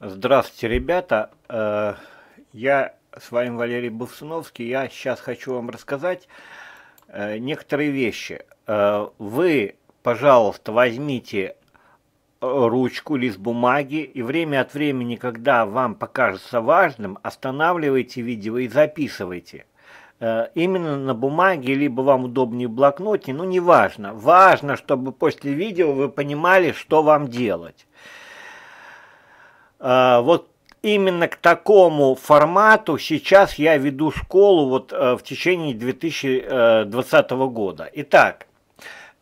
Здравствуйте, ребята. Э, я с вами Валерий Бовсуновский. Я сейчас хочу вам рассказать э, некоторые вещи. Э, вы, пожалуйста, возьмите ручку, лист бумаги, и время от времени, когда вам покажется важным, останавливайте видео и записывайте. Именно на бумаге, либо вам удобнее в блокноте, ну неважно. Важно, чтобы после видео вы понимали, что вам делать. А, вот именно к такому формату сейчас я веду школу вот э, в течение 2020 года. Итак,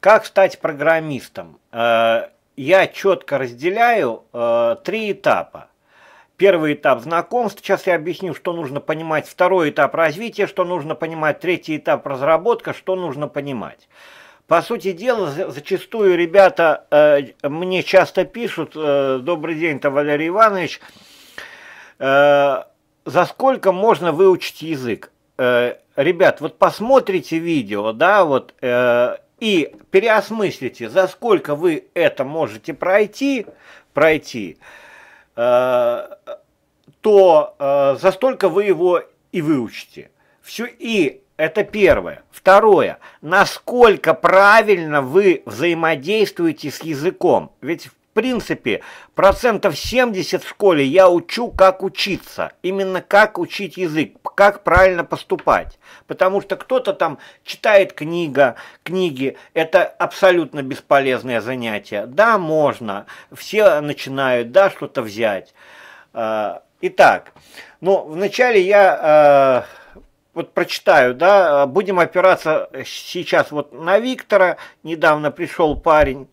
как стать программистом? Э, я четко разделяю э, три этапа. Первый этап знакомств, сейчас я объясню, что нужно понимать. Второй этап развития, что нужно понимать. Третий этап разработка, что нужно понимать. По сути дела, зачастую ребята э, мне часто пишут, э, добрый день, там Валерий Иванович, э, за сколько можно выучить язык? Э, ребят, вот посмотрите видео, да, вот, э, и переосмыслите, за сколько вы это можете пройти, пройти, э, то за столько вы его и выучите. Все, и это первое. Второе. Насколько правильно вы взаимодействуете с языком? Ведь в принципе процентов 70 в школе я учу, как учиться. Именно как учить язык, как правильно поступать. Потому что кто-то там читает книга, книги. Это абсолютно бесполезное занятие. Да, можно. Все начинают, да, что-то взять. А, итак, ну, вначале я э, вот прочитаю, да, э, будем опираться э, сейчас вот на Виктора, недавно пришел парень,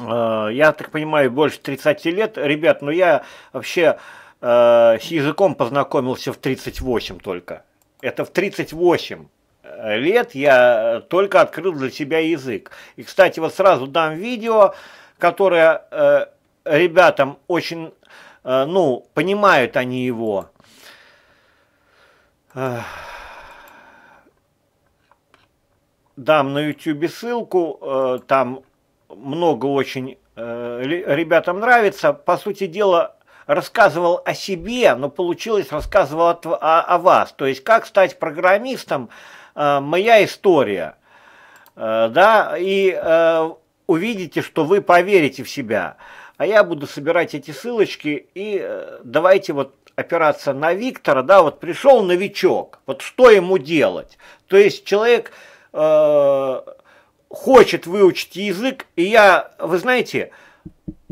э, я так понимаю, больше 30 лет. Ребят, ну я вообще э, с языком познакомился в 38 только. Это в 38 лет я только открыл для себя язык. И, кстати, вот сразу дам видео, которое э, ребятам очень, э, ну, понимают они его дам на YouTube ссылку, э, там много очень э, ребятам нравится. По сути дела, рассказывал о себе, но получилось рассказывал о, о, о вас. То есть, как стать программистом, э, моя история. Да, и увидите, что вы поверите в себя. А я буду собирать эти ссылочки и давайте вот опираться на Виктора, да, вот пришел новичок, вот что ему делать? То есть человек э, хочет выучить язык, и я, вы знаете,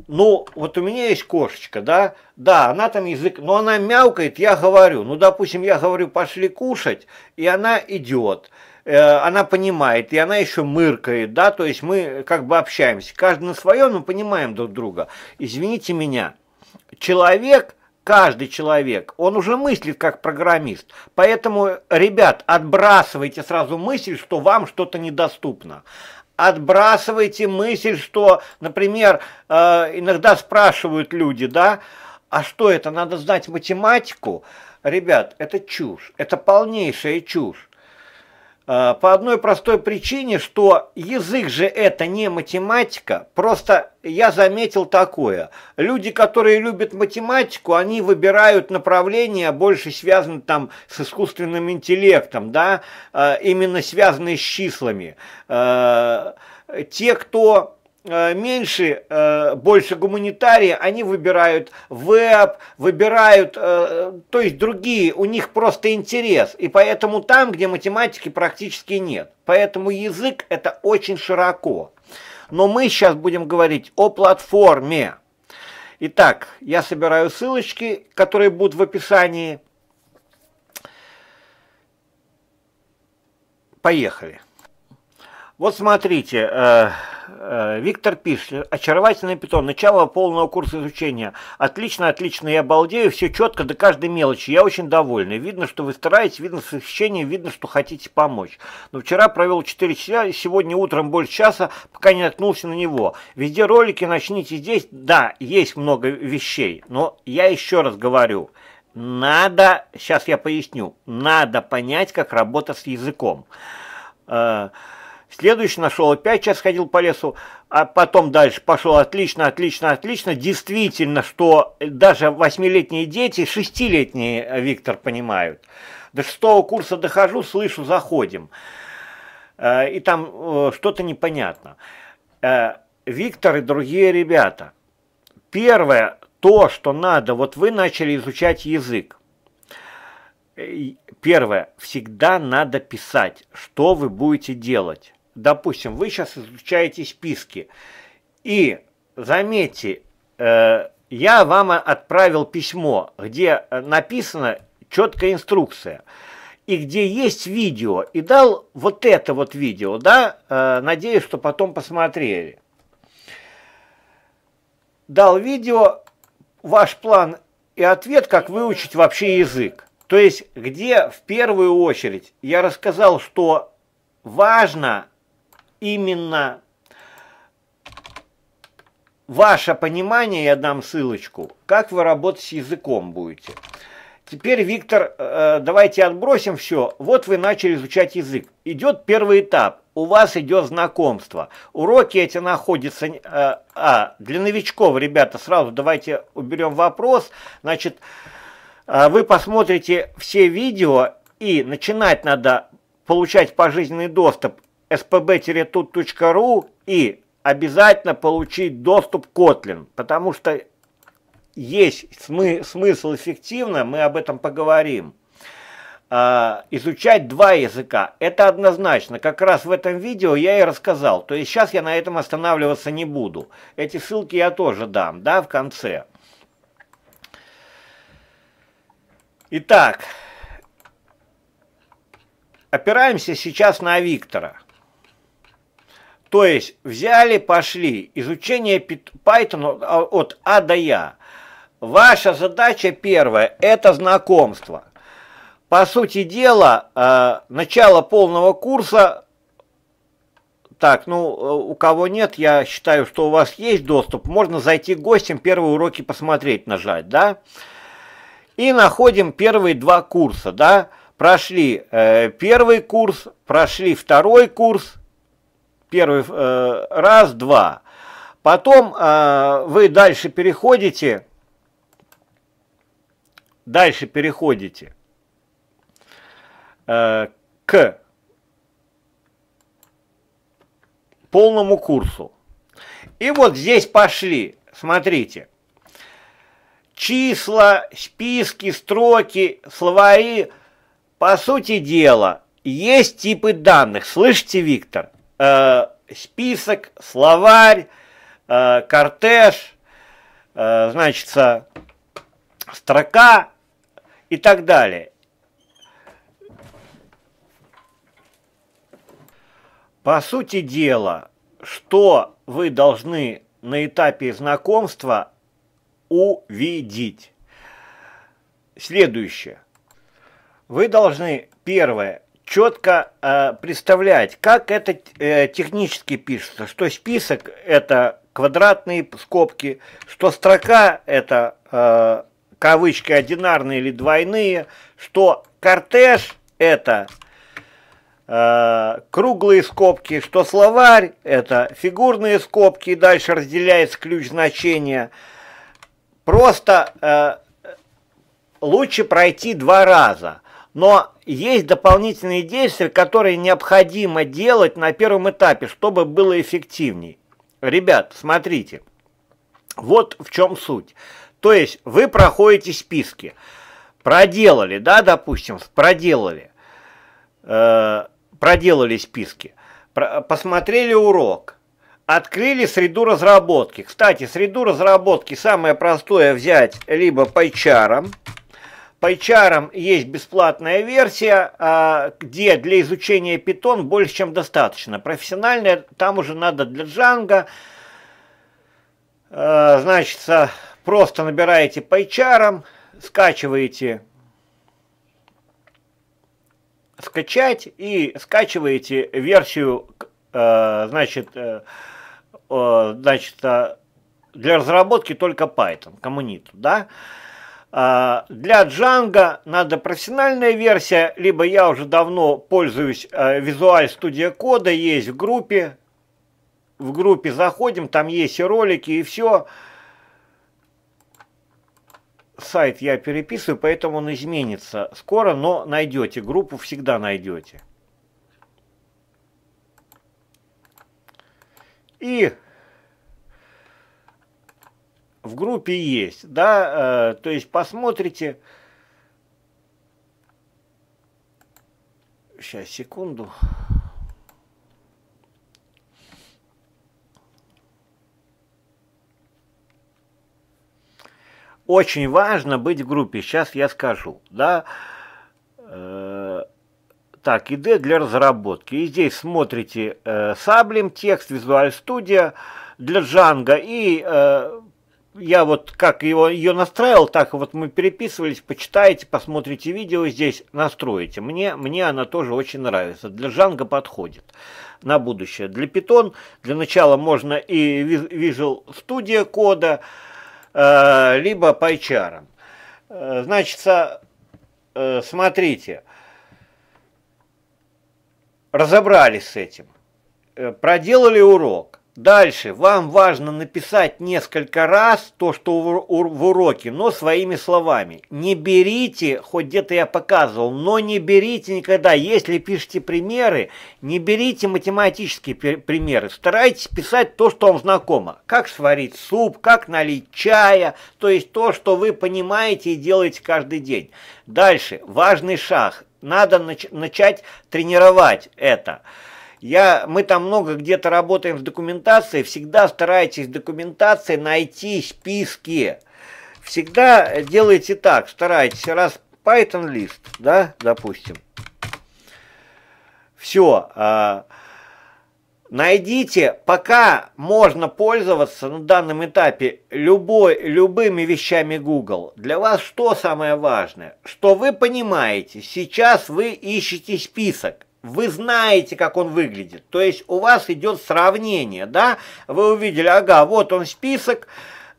ну, вот у меня есть кошечка, да, да, она там язык, но она мяукает, я говорю, ну, допустим, я говорю, пошли кушать, и она идет, э, она понимает, и она еще мыркает, да, то есть мы как бы общаемся, каждый на своем, мы понимаем друг друга. Извините меня, человек – Каждый человек, он уже мыслит как программист. Поэтому, ребят, отбрасывайте сразу мысль, что вам что-то недоступно. Отбрасывайте мысль, что, например, э, иногда спрашивают люди, да, а что это, надо знать математику? Ребят, это чушь, это полнейшая чушь. Э, по одной простой причине, что язык же это не математика, просто я заметил такое. Люди, которые любят математику, они выбирают направления, больше связаны там с искусственным интеллектом, да, э, именно связанные с числами. Э, те, кто Э, меньше, э, больше гуманитарии, они выбирают веб, выбирают, э, то есть другие, у них просто интерес. И поэтому там, где математики практически нет. Поэтому язык это очень широко. Но мы сейчас будем говорить о платформе. Итак, я собираю ссылочки, которые будут в описании. Поехали. Вот смотрите, э, э, Виктор пишет, очаровательный питон, начало полного курса изучения. Отлично, отлично, я балдею, все четко до каждой мелочи, я очень довольный, Видно, что вы стараетесь, видно восхищение, видно, что хотите помочь. Но вчера провел 4 часа, сегодня утром больше часа, пока не наткнулся на него. Везде ролики, начните здесь. Да, есть много вещей, но я еще раз говорю, надо, сейчас я поясню, надо понять, как работа с языком. Э, Следующий нашел опять час ходил по лесу, а потом дальше пошел отлично, отлично, отлично. Действительно, что даже восьмилетние дети, шестилетние, э, Виктор, понимают. До шестого курса дохожу, слышу, заходим. Э, и там э, что-то непонятно. Виктор и другие ребята. Первое, то, что надо, вот вы начали изучать язык. Первое, всегда надо писать, что вы будете делать допустим, вы сейчас изучаете списки, и заметьте, э, я вам отправил письмо, где написана четкая инструкция, и где есть видео, и дал вот это вот видео, да, э, надеюсь, что потом посмотрели. Дал видео, ваш план и ответ, как выучить вообще язык. То есть, где в первую очередь я рассказал, что важно именно ваше понимание, я дам ссылочку, как вы работать с языком будете. Теперь, Виктор, э, давайте отбросим все. Вот вы начали изучать язык. Идет первый этап. У вас идет знакомство. Уроки эти находятся... Э, а, для новичков, ребята, сразу давайте уберем вопрос. Значит, э, вы посмотрите все видео, и начинать надо получать пожизненный доступ spb-tut.ru и обязательно получить доступ к Kotlin, потому что есть смы смысл эффективно, мы об этом поговорим. А, изучать два языка, это однозначно. Как раз в этом видео я и рассказал. То есть сейчас я на этом останавливаться не буду. Эти ссылки я тоже дам, да, в конце. Итак, опираемся сейчас на Виктора. То есть взяли, пошли. Изучение Python от А до Я. Ваша задача первая – это знакомство. По сути дела, э, начало полного курса так, ну, э, у кого нет, я считаю, что у вас есть доступ. Можно зайти гостем, первые уроки посмотреть, нажать, да? И находим первые два курса, да? Прошли э, первый курс, прошли второй курс, первый э, раз, два. Потом э, вы дальше переходите, дальше переходите э, к полному курсу. И вот здесь пошли, смотрите, числа, списки, строки, словари, по сути дела, есть типы данных. Слышите, Виктор? Э, список, словарь, э, кортеж, э, значит, строка и так далее. По сути дела, что вы должны на этапе знакомства увидеть? Следующее. Вы должны, первое, четко э, представлять, как это э, технически пишется, что список это квадратные скобки, что строка это э, кавычки одинарные или двойные, что кортеж это э, круглые скобки, что словарь это фигурные скобки и дальше разделяется ключ значения. Просто э, лучше пройти два раза – но есть дополнительные действия, которые необходимо делать на первом этапе, чтобы было эффективней. Ребят, смотрите, вот в чем суть. То есть вы проходите списки, проделали, да, допустим, проделали, э, проделали списки, про, посмотрели урок, открыли среду разработки. Кстати, среду разработки самое простое взять либо пайчаром, Пайчаром есть бесплатная версия, а, где для изучения Python больше чем достаточно. Профессиональная там уже надо для Django. А, значит, просто набираете Пайчаром, скачиваете скачать и скачиваете версию, а, значит, э, значит, для разработки только Python, коммуниту, да, а, для Django надо профессиональная версия, либо я уже давно пользуюсь а, Visual Studio Code, есть в группе. В группе заходим, там есть и ролики, и все. Сайт я переписываю, поэтому он изменится скоро, но найдете. Группу всегда найдете. И в группе есть, да, э, то есть посмотрите, сейчас, секунду, очень важно быть в группе, сейчас я скажу, да, э, так, ID для разработки. И здесь смотрите э, Sublime, текст, Visual Studio для Django и э, я вот как его, ее настраивал, так вот мы переписывались, почитаете, посмотрите видео здесь, настроите. Мне, мне она тоже очень нравится. Для Джанга подходит на будущее. Для Python для начала можно и Visual Studio кода, э, либо PyCharm. Э, Значит, э, смотрите, разобрались с этим, проделали урок. Дальше вам важно написать несколько раз то, что в уроке, но своими словами. Не берите, хоть где-то я показывал, но не берите никогда, если пишете примеры, не берите математические примеры. Старайтесь писать то, что вам знакомо. Как сварить суп, как налить чая, то есть то, что вы понимаете и делаете каждый день. Дальше, важный шаг. Надо начать тренировать это. Я, мы там много где-то работаем с документацией, всегда старайтесь в документации найти списки. Всегда делайте так, старайтесь, раз Python лист, да, допустим. Все, а, найдите, пока можно пользоваться на данном этапе любой, любыми вещами Google. Для вас что самое важное? Что вы понимаете, сейчас вы ищете список вы знаете, как он выглядит. То есть у вас идет сравнение, да? Вы увидели, ага, вот он список, э,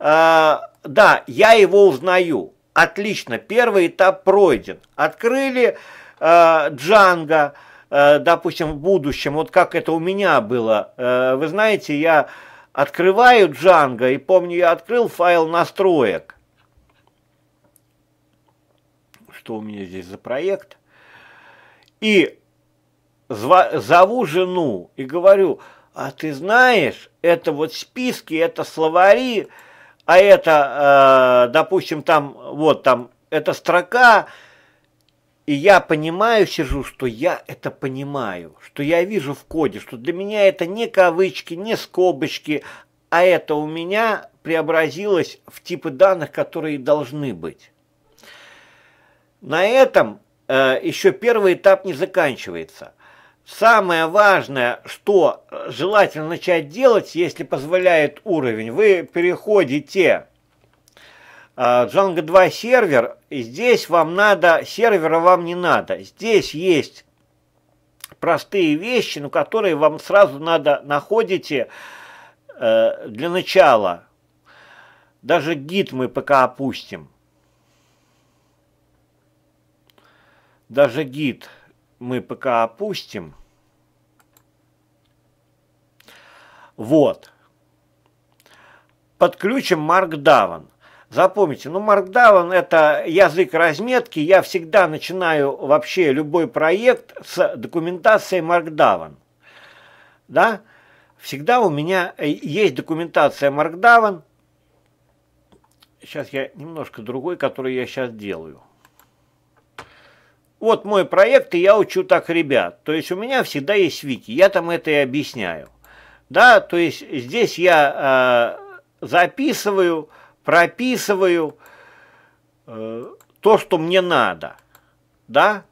да, я его узнаю. Отлично, первый этап пройден. Открыли э, Джанго, э, допустим, в будущем, вот как это у меня было. Э, вы знаете, я открываю Джанго, и помню, я открыл файл настроек. Что у меня здесь за проект? И зову жену и говорю, а ты знаешь, это вот списки, это словари, а это, э, допустим, там, вот там, эта строка, и я понимаю, сижу, что я это понимаю, что я вижу в коде, что для меня это не кавычки, не скобочки, а это у меня преобразилось в типы данных, которые должны быть. На этом э, еще первый этап не заканчивается – Самое важное, что э, желательно начать делать, если позволяет уровень, вы переходите э, Django 2 сервер, и здесь вам надо, сервера вам не надо. Здесь есть простые вещи, но которые вам сразу надо находите э, для начала. Даже гид мы пока опустим. Даже гид мы пока опустим. Вот. Подключим Markdown. Запомните, ну Markdown это язык разметки, я всегда начинаю вообще любой проект с документацией Markdown. Да? Всегда у меня э, есть документация Markdown. Сейчас я немножко другой, который я сейчас делаю вот мой проект, и я учу так ребят. То есть у меня всегда есть вики, я там это и объясняю. Да, то есть здесь я э, записываю, прописываю э, то, что мне надо. Да?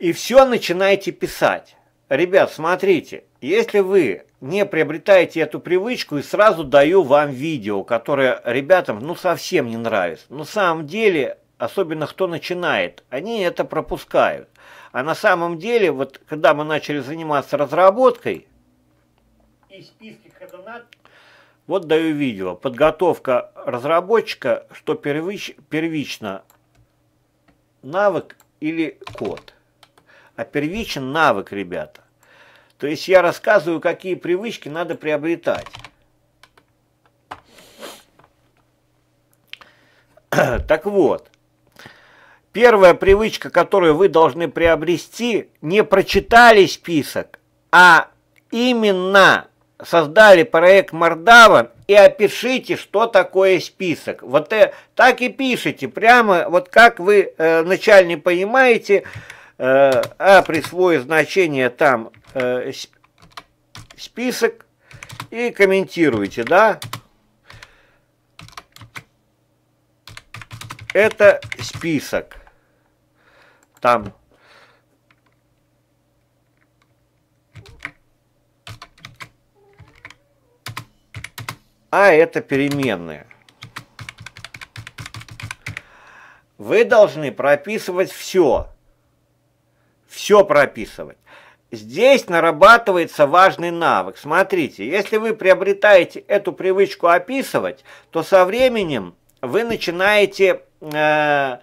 И все начинаете писать. Ребят, смотрите, если вы не приобретаете эту привычку, и сразу даю вам видео, которое ребятам ну совсем не нравится. На самом деле особенно кто начинает, они это пропускают. А на самом деле, вот когда мы начали заниматься разработкой, и списки вот даю видео, подготовка разработчика, что первич, первично навык или код. А первичен навык, ребята. То есть я рассказываю, какие привычки надо приобретать. Так вот, Первая привычка, которую вы должны приобрести, не прочитали список, а именно создали проект Мордаван и опишите, что такое список. Вот э, так и пишите, прямо вот как вы э, вначале понимаете, э, а присвоит значение там э, список и комментируете, да? Это список там. А это переменные. Вы должны прописывать все. Все прописывать. Здесь нарабатывается важный навык. Смотрите, если вы приобретаете эту привычку описывать, то со временем вы начинаете... Э,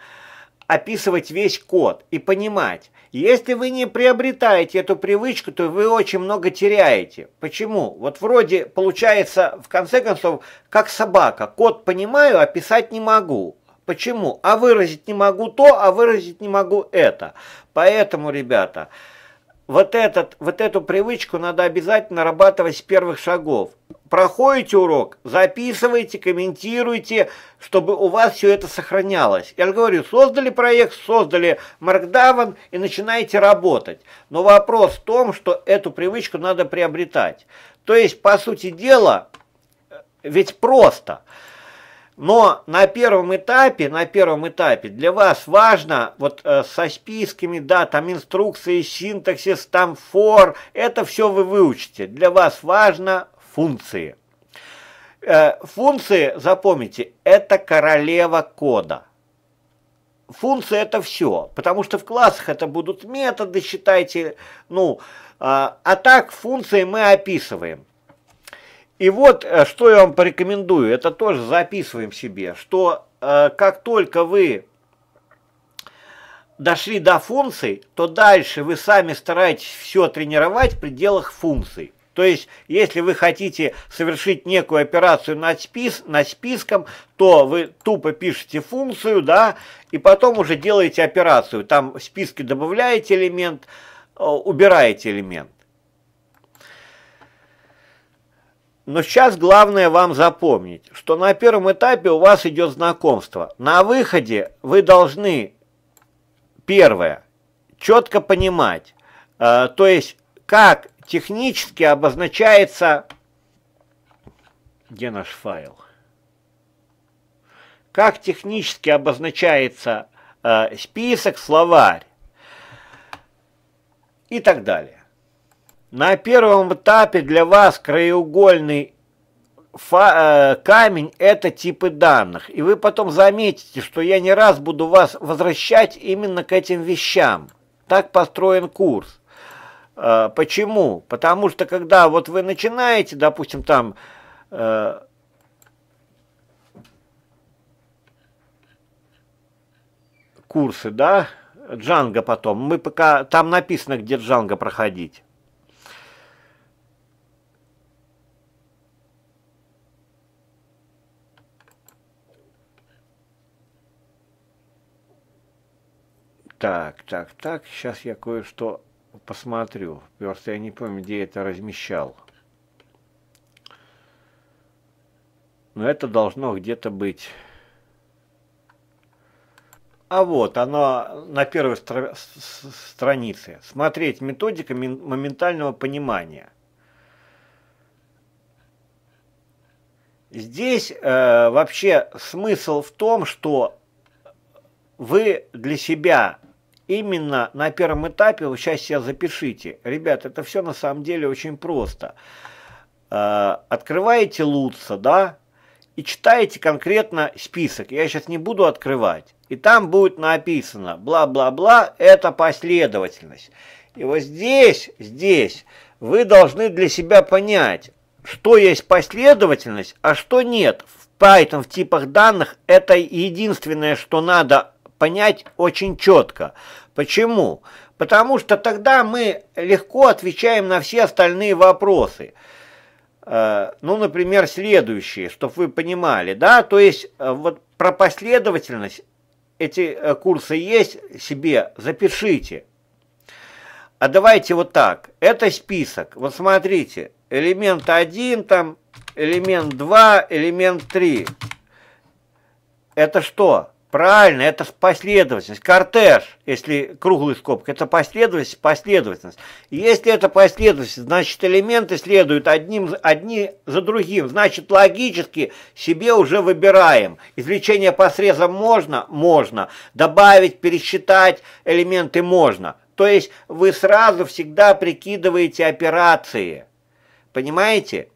описывать весь код и понимать. Если вы не приобретаете эту привычку, то вы очень много теряете. Почему? Вот вроде получается, в конце концов, как собака. Код понимаю, а писать не могу. Почему? А выразить не могу то, а выразить не могу это. Поэтому, ребята, вот, этот, вот эту привычку надо обязательно нарабатывать с первых шагов. Проходите урок, записывайте, комментируйте, чтобы у вас все это сохранялось. Я говорю, создали проект, создали Markdown и начинаете работать. Но вопрос в том, что эту привычку надо приобретать. То есть, по сути дела, э, ведь просто – но на первом этапе, на первом этапе для вас важно вот э, со списками, да, там инструкции, синтаксис, там for, это все вы выучите. Для вас важно функции. Э, функции, запомните, это королева кода. Функции это все, потому что в классах это будут методы, считайте, ну, э, а так функции мы описываем. И вот, э, что я вам порекомендую, это тоже записываем себе, что э, как только вы дошли до функций, то дальше вы сами стараетесь все тренировать в пределах функций. То есть, если вы хотите совершить некую операцию над, спис над списком, то вы тупо пишете функцию, да, и потом уже делаете операцию. Там в списке добавляете элемент, э, убираете элемент. Но сейчас главное вам запомнить, что на первом этапе у вас идет знакомство. На выходе вы должны, первое, четко понимать, э, то есть как технически обозначается, где наш файл, как технически обозначается э, список, словарь и так далее. На первом этапе для вас краеугольный фа- э, камень – это типы данных. И вы потом заметите, что я не раз буду вас возвращать именно к этим вещам. Так построен курс. Э, почему? Потому что когда вот вы начинаете, допустим, там э, курсы, да, Джанга потом, мы пока, там написано, где Джанга проходить. Так, так, так, сейчас я кое-что посмотрю. Просто я не помню, где я это размещал. Но это должно где-то быть. А вот, оно на первой стра странице. Смотреть методика моментального понимания. Здесь э, вообще смысл в том, что вы для себя именно на первом этапе, вы сейчас себя запишите, ребят, это все на самом деле очень просто. А, открываете Лутса, да, и читаете конкретно список, я сейчас не буду открывать, и там будет написано бла-бла-бла, это последовательность. И вот здесь, здесь вы должны для себя понять, что есть последовательность, а что нет. В Python в типах данных это единственное, что надо понять очень четко. Почему? Потому что тогда мы легко отвечаем на все остальные вопросы. Э, ну, например, следующие, чтобы вы понимали, да, то есть э, вот про последовательность эти э, курсы есть себе, запишите. А давайте вот так, это список, вот смотрите, элемент 1 там, элемент 2, элемент 3. Это что? Правильно, это последовательность. Кортеж, если круглый скобка, это последовательность, последовательность. Если это последовательность, значит элементы следуют одним, одни за другим. Значит, логически себе уже выбираем. Извлечение по срезам можно? Можно. Добавить, пересчитать элементы можно. То есть вы сразу всегда прикидываете операции. Понимаете?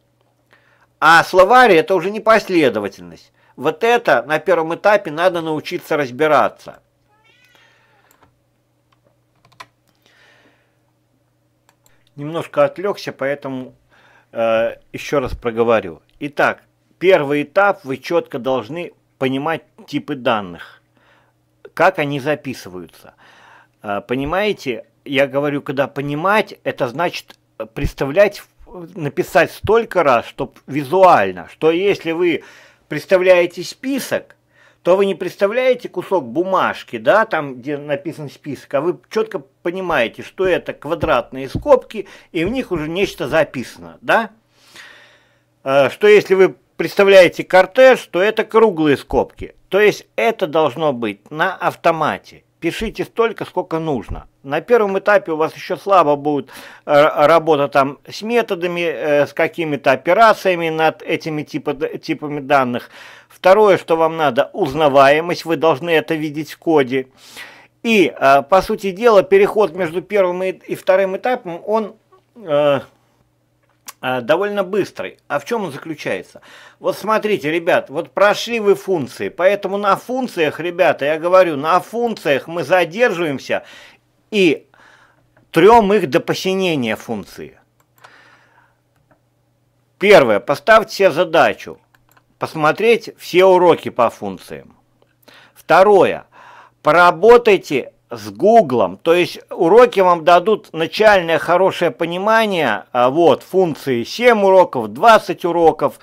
А словарь это уже не последовательность. Вот это на первом этапе надо научиться разбираться. Немножко отвлекся, поэтому э, еще раз проговорю. Итак, первый этап вы четко должны понимать типы данных, как они записываются. Э, понимаете, я говорю, когда понимать, это значит представлять, написать столько раз, чтобы визуально, что если вы представляете список, то вы не представляете кусок бумажки, да, там, где написан список, а вы четко понимаете, что это квадратные скобки, и в них уже нечто записано, да? Э, что если вы представляете кортеж, то это круглые скобки. То есть это должно быть на автомате пишите столько, сколько нужно. На первом этапе у вас еще слабо будет э, работа там с методами, э, с какими-то операциями над этими типа, типами данных. Второе, что вам надо, узнаваемость, вы должны это видеть в коде. И, э, по сути дела, переход между первым и вторым этапом, он Э, довольно быстрый. А в чем он заключается? Вот смотрите, ребят, вот прошли вы функции, поэтому на функциях, ребята, я говорю, на функциях мы задерживаемся и трем их до посинения функции. Первое, поставьте себе задачу посмотреть все уроки по функциям. Второе, поработайте с Гуглом. То есть уроки вам дадут начальное хорошее понимание, а, вот, функции 7 уроков, 20 уроков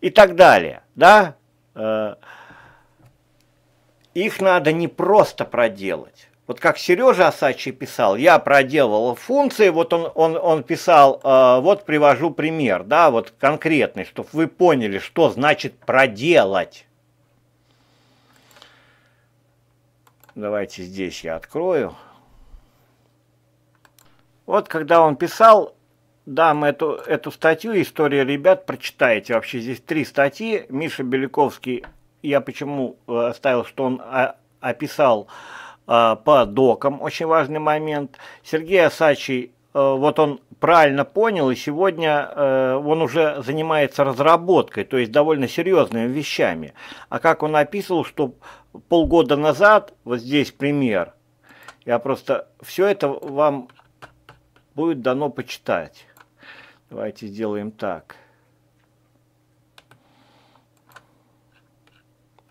и так далее, да? Э, их надо не просто проделать. Вот как Сережа Осадчий писал, я проделывал функции, вот он, он, он писал, э, вот привожу пример, да, вот конкретный, чтобы вы поняли, что значит проделать. Давайте здесь я открою. Вот когда он писал, дам эту, эту статью «История ребят», прочитайте. Вообще здесь три статьи. Миша Беляковский, я почему э, оставил, что он а, описал э, по докам, очень важный момент. Сергей Осачий, э, вот он правильно понял, и сегодня он уже занимается разработкой, то есть довольно серьезными вещами. А как он описывал, что полгода назад, вот здесь пример, я просто, все это вам будет дано почитать. Давайте сделаем так.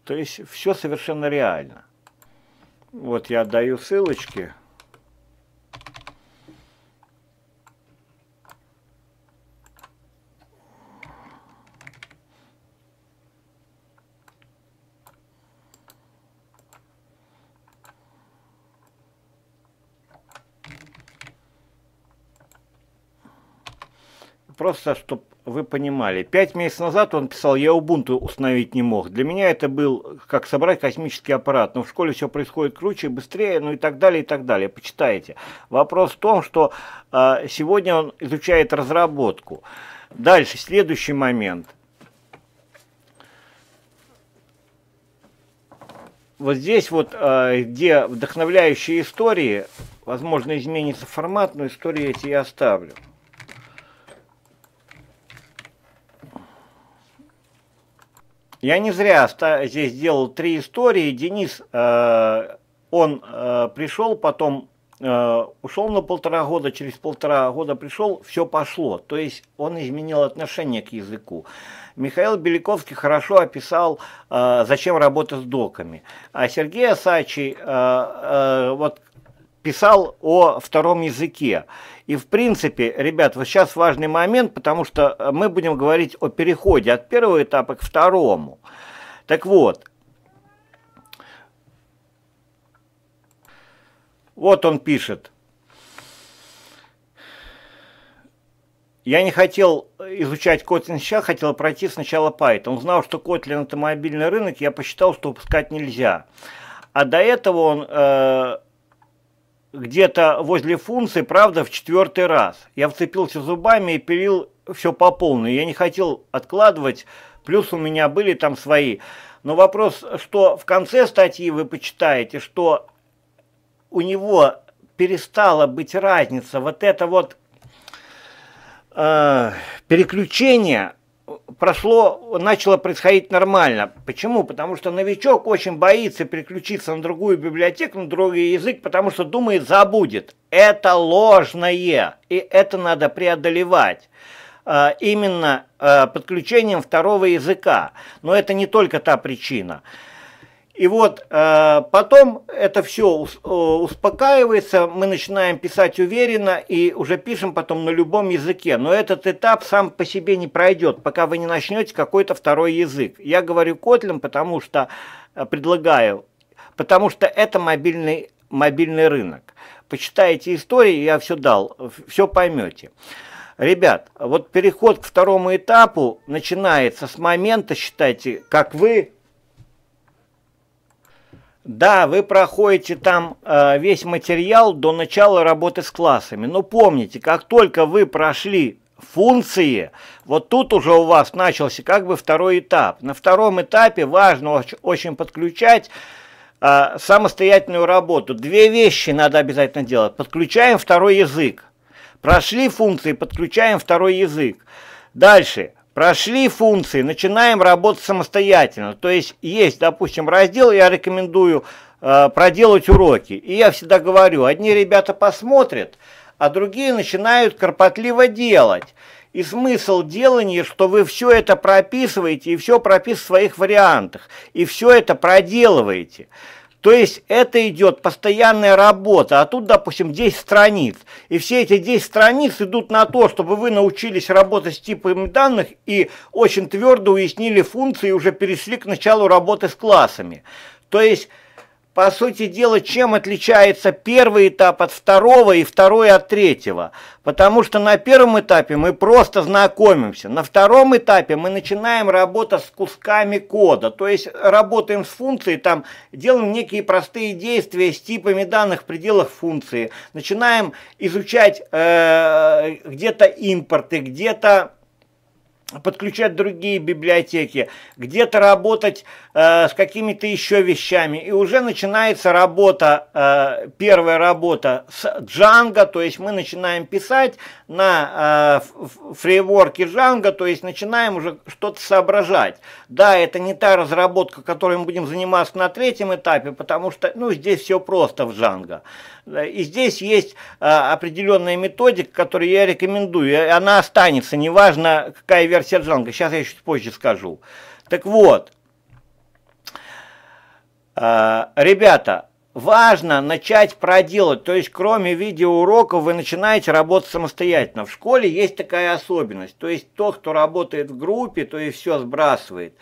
То есть все совершенно реально. Вот я даю ссылочки. просто, чтобы вы понимали. Пять месяцев назад он писал, я Ubuntu установить не мог. Для меня это был как собрать космический аппарат. Но в школе все происходит круче, быстрее, ну и так далее, и так далее. Почитайте. Вопрос в том, что э, сегодня он изучает разработку. Дальше, следующий момент. Вот здесь вот, э, где вдохновляющие истории, возможно, изменится формат, но истории эти я оставлю. Я не зря здесь сделал три истории. Денис, э, он э, пришел, потом э, ушел на полтора года, через полтора года пришел, все пошло. То есть он изменил отношение к языку. Михаил Беляковский хорошо описал, э, зачем работа с доками. А Сергей Асачи, э, э, вот писал о втором языке. И, в принципе, ребят, вот сейчас важный момент, потому что э, мы будем говорить о переходе от первого этапа к второму. Так вот, вот он пишет. Я не хотел изучать Kotlin сейчас, хотел пройти сначала Python. Узнал, что Kotlin – это мобильный рынок, я посчитал, что упускать нельзя. А до этого он э, где-то возле функции, правда, в четвертый раз. Я вцепился зубами и пилил все по полной. Я не хотел откладывать, плюс у меня были там свои. Но вопрос, что в конце статьи вы почитаете, что у него перестала быть разница. Вот это вот э, переключение прошло, начало происходить нормально. Почему? Потому что новичок очень боится переключиться на другую библиотеку, на другой язык, потому что думает, забудет. Это ложное, и это надо преодолевать э, именно э, подключением второго языка. Но это не только та причина. И вот э, потом это все э, успокаивается, мы начинаем писать уверенно и уже пишем потом на любом языке. Но этот этап сам по себе не пройдет, пока вы не начнете какой-то второй язык. Я говорю Kotlin, потому что э, предлагаю, потому что это мобильный, мобильный рынок. Почитайте истории, я все дал, все поймете. Ребят, вот переход к второму этапу начинается с момента, считайте, как вы да, вы проходите там э, весь материал до начала работы с классами. Но помните, как только вы прошли функции, вот тут уже у вас начался как бы второй этап. На втором этапе важно очень подключать э, самостоятельную работу. Две вещи надо обязательно делать. Подключаем второй язык. Прошли функции, подключаем второй язык. Дальше. Прошли функции, начинаем работать самостоятельно. То есть есть, допустим, раздел, я рекомендую э, проделать уроки. И я всегда говорю, одни ребята посмотрят, а другие начинают кропотливо делать. И смысл делания, что вы все это прописываете, и все прописываете в своих вариантах, и все это проделываете. То есть это идет постоянная работа, а тут, допустим, 10 страниц. И все эти 10 страниц идут на то, чтобы вы научились работать с типами данных и очень твердо уяснили функции и уже перешли к началу работы с классами. То есть по сути дела, чем отличается первый этап от второго и второй от третьего. Потому что на первом этапе мы просто знакомимся, на втором этапе мы начинаем работу с кусками кода, то есть работаем с функцией, там делаем некие простые действия с типами данных в пределах функции, начинаем изучать э, где-то импорты, где-то подключать другие библиотеки, где-то работать э, с какими-то еще вещами. И уже начинается работа, э, первая работа с Django, то есть мы начинаем писать на э, фрейворке Django, то есть начинаем уже что-то соображать. Да, это не та разработка, которой мы будем заниматься на третьем этапе, потому что ну, здесь все просто в Django. И здесь есть э, определенная методика, которую я рекомендую, и она останется, неважно какая версия сержанка, сейчас я чуть позже скажу. Так вот, э, ребята, важно начать проделать, то есть кроме видеоуроков вы начинаете работать самостоятельно. В школе есть такая особенность, то есть тот, кто работает в группе, то и все сбрасывает.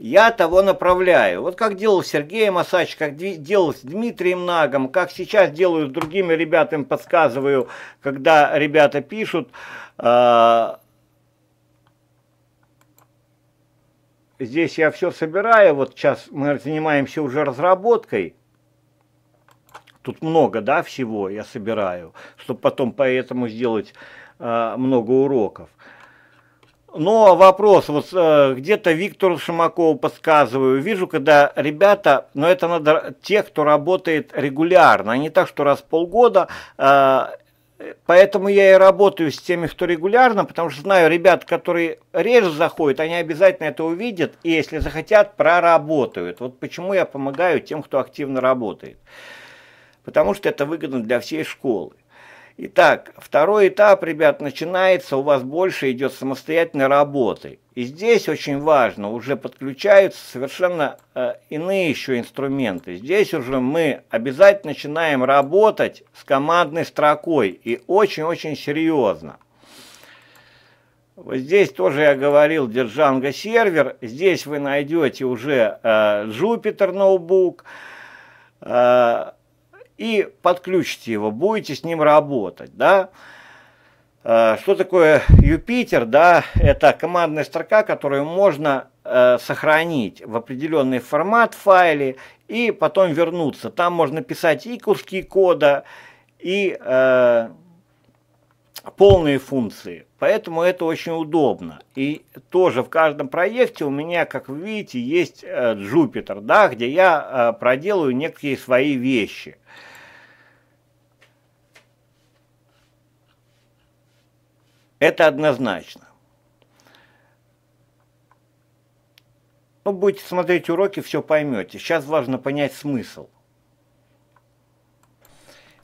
Я того направляю. Вот как делал Сергей Масач, как делал с Дмитрием Нагом, как сейчас делаю с другими ребятами, подсказываю, когда ребята пишут, э, здесь я все собираю, вот сейчас мы занимаемся уже разработкой, тут много, да, всего я собираю, чтобы потом поэтому сделать э, много уроков. Но вопрос, вот э, где-то Виктору Шимакову подсказываю, вижу, когда ребята, но ну, это надо те, кто работает регулярно, а не так, что раз в полгода э, Поэтому я и работаю с теми, кто регулярно, потому что знаю ребят, которые реже заходят, они обязательно это увидят и, если захотят, проработают. Вот почему я помогаю тем, кто активно работает. Потому что это выгодно для всей школы. Итак, второй этап, ребят, начинается, у вас больше идет самостоятельной работы. И здесь очень важно, уже подключаются совершенно э, иные еще инструменты. Здесь уже мы обязательно начинаем работать с командной строкой и очень-очень серьезно. Вот здесь тоже я говорил Держанга сервер. Здесь вы найдете уже э, Jupyter ноутбук. Э, и подключите его, будете с ним работать, да. Э, что такое Юпитер? Да, это командная строка, которую можно э, сохранить в определенный формат в файле и потом вернуться. Там можно писать и куски кода, и э, полные функции. Поэтому это очень удобно. И тоже в каждом проекте у меня, как вы видите, есть Jupyter, э, да, где я проделаю некие свои вещи. Э, Это однозначно. Ну, будете смотреть уроки, все поймете. Сейчас важно понять смысл.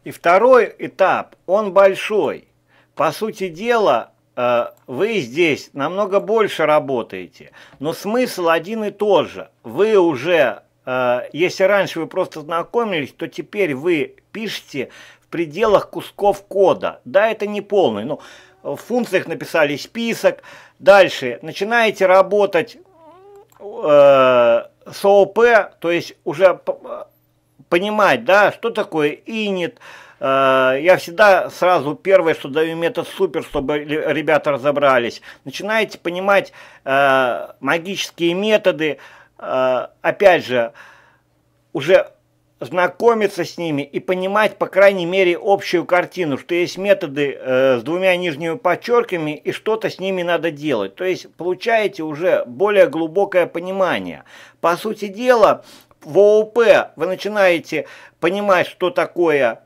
И второй этап, он большой. По сути дела, э, вы здесь намного больше работаете, но смысл один и тот же. Вы уже, э, если раньше вы просто знакомились, то теперь вы пишете в пределах кусков кода. Да, это не полный, но в функциях написали список. Дальше начинаете работать э, с ОП, то есть уже э, понимать, да, что такое init. Э, я всегда сразу первое, что даю метод супер, чтобы ребята разобрались. Начинаете понимать э, магические методы, э, опять же, уже знакомиться с ними и понимать, по крайней мере, общую картину, что есть методы э, с двумя нижними подчерками и что-то с ними надо делать. То есть получаете уже более глубокое понимание. По сути дела, в ООП вы начинаете понимать, что такое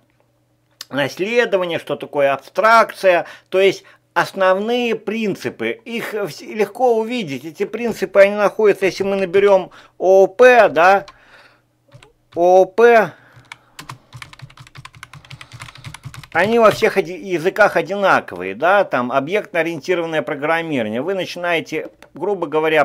наследование, что такое абстракция, то есть основные принципы. Их легко увидеть. Эти принципы, они находятся, если мы наберем ООП, да, ООП, они во всех языках одинаковые, да, там объектно-ориентированное программирование. Вы начинаете, грубо говоря,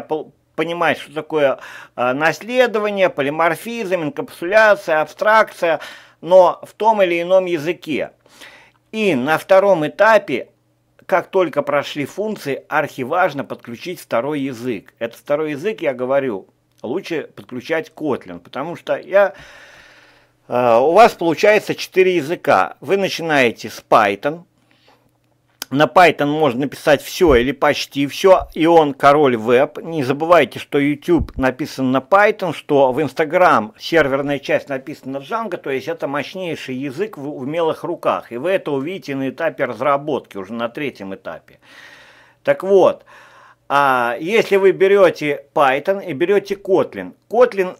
понимать, что такое э, наследование, полиморфизм, инкапсуляция, абстракция, но в том или ином языке. И на втором этапе, как только прошли функции, архиважно подключить второй язык. Это второй язык, я говорю, лучше подключать Kotlin, потому что я э, у вас получается четыре языка. Вы начинаете с Python. На Python можно написать все или почти все, и он король веб. Не забывайте, что YouTube написан на Python, что в Instagram серверная часть написана в Django, то есть это мощнейший язык в умелых руках. И вы это увидите на этапе разработки, уже на третьем этапе. Так вот, э, а если вы берете Python и берете Kotlin, Kotlin,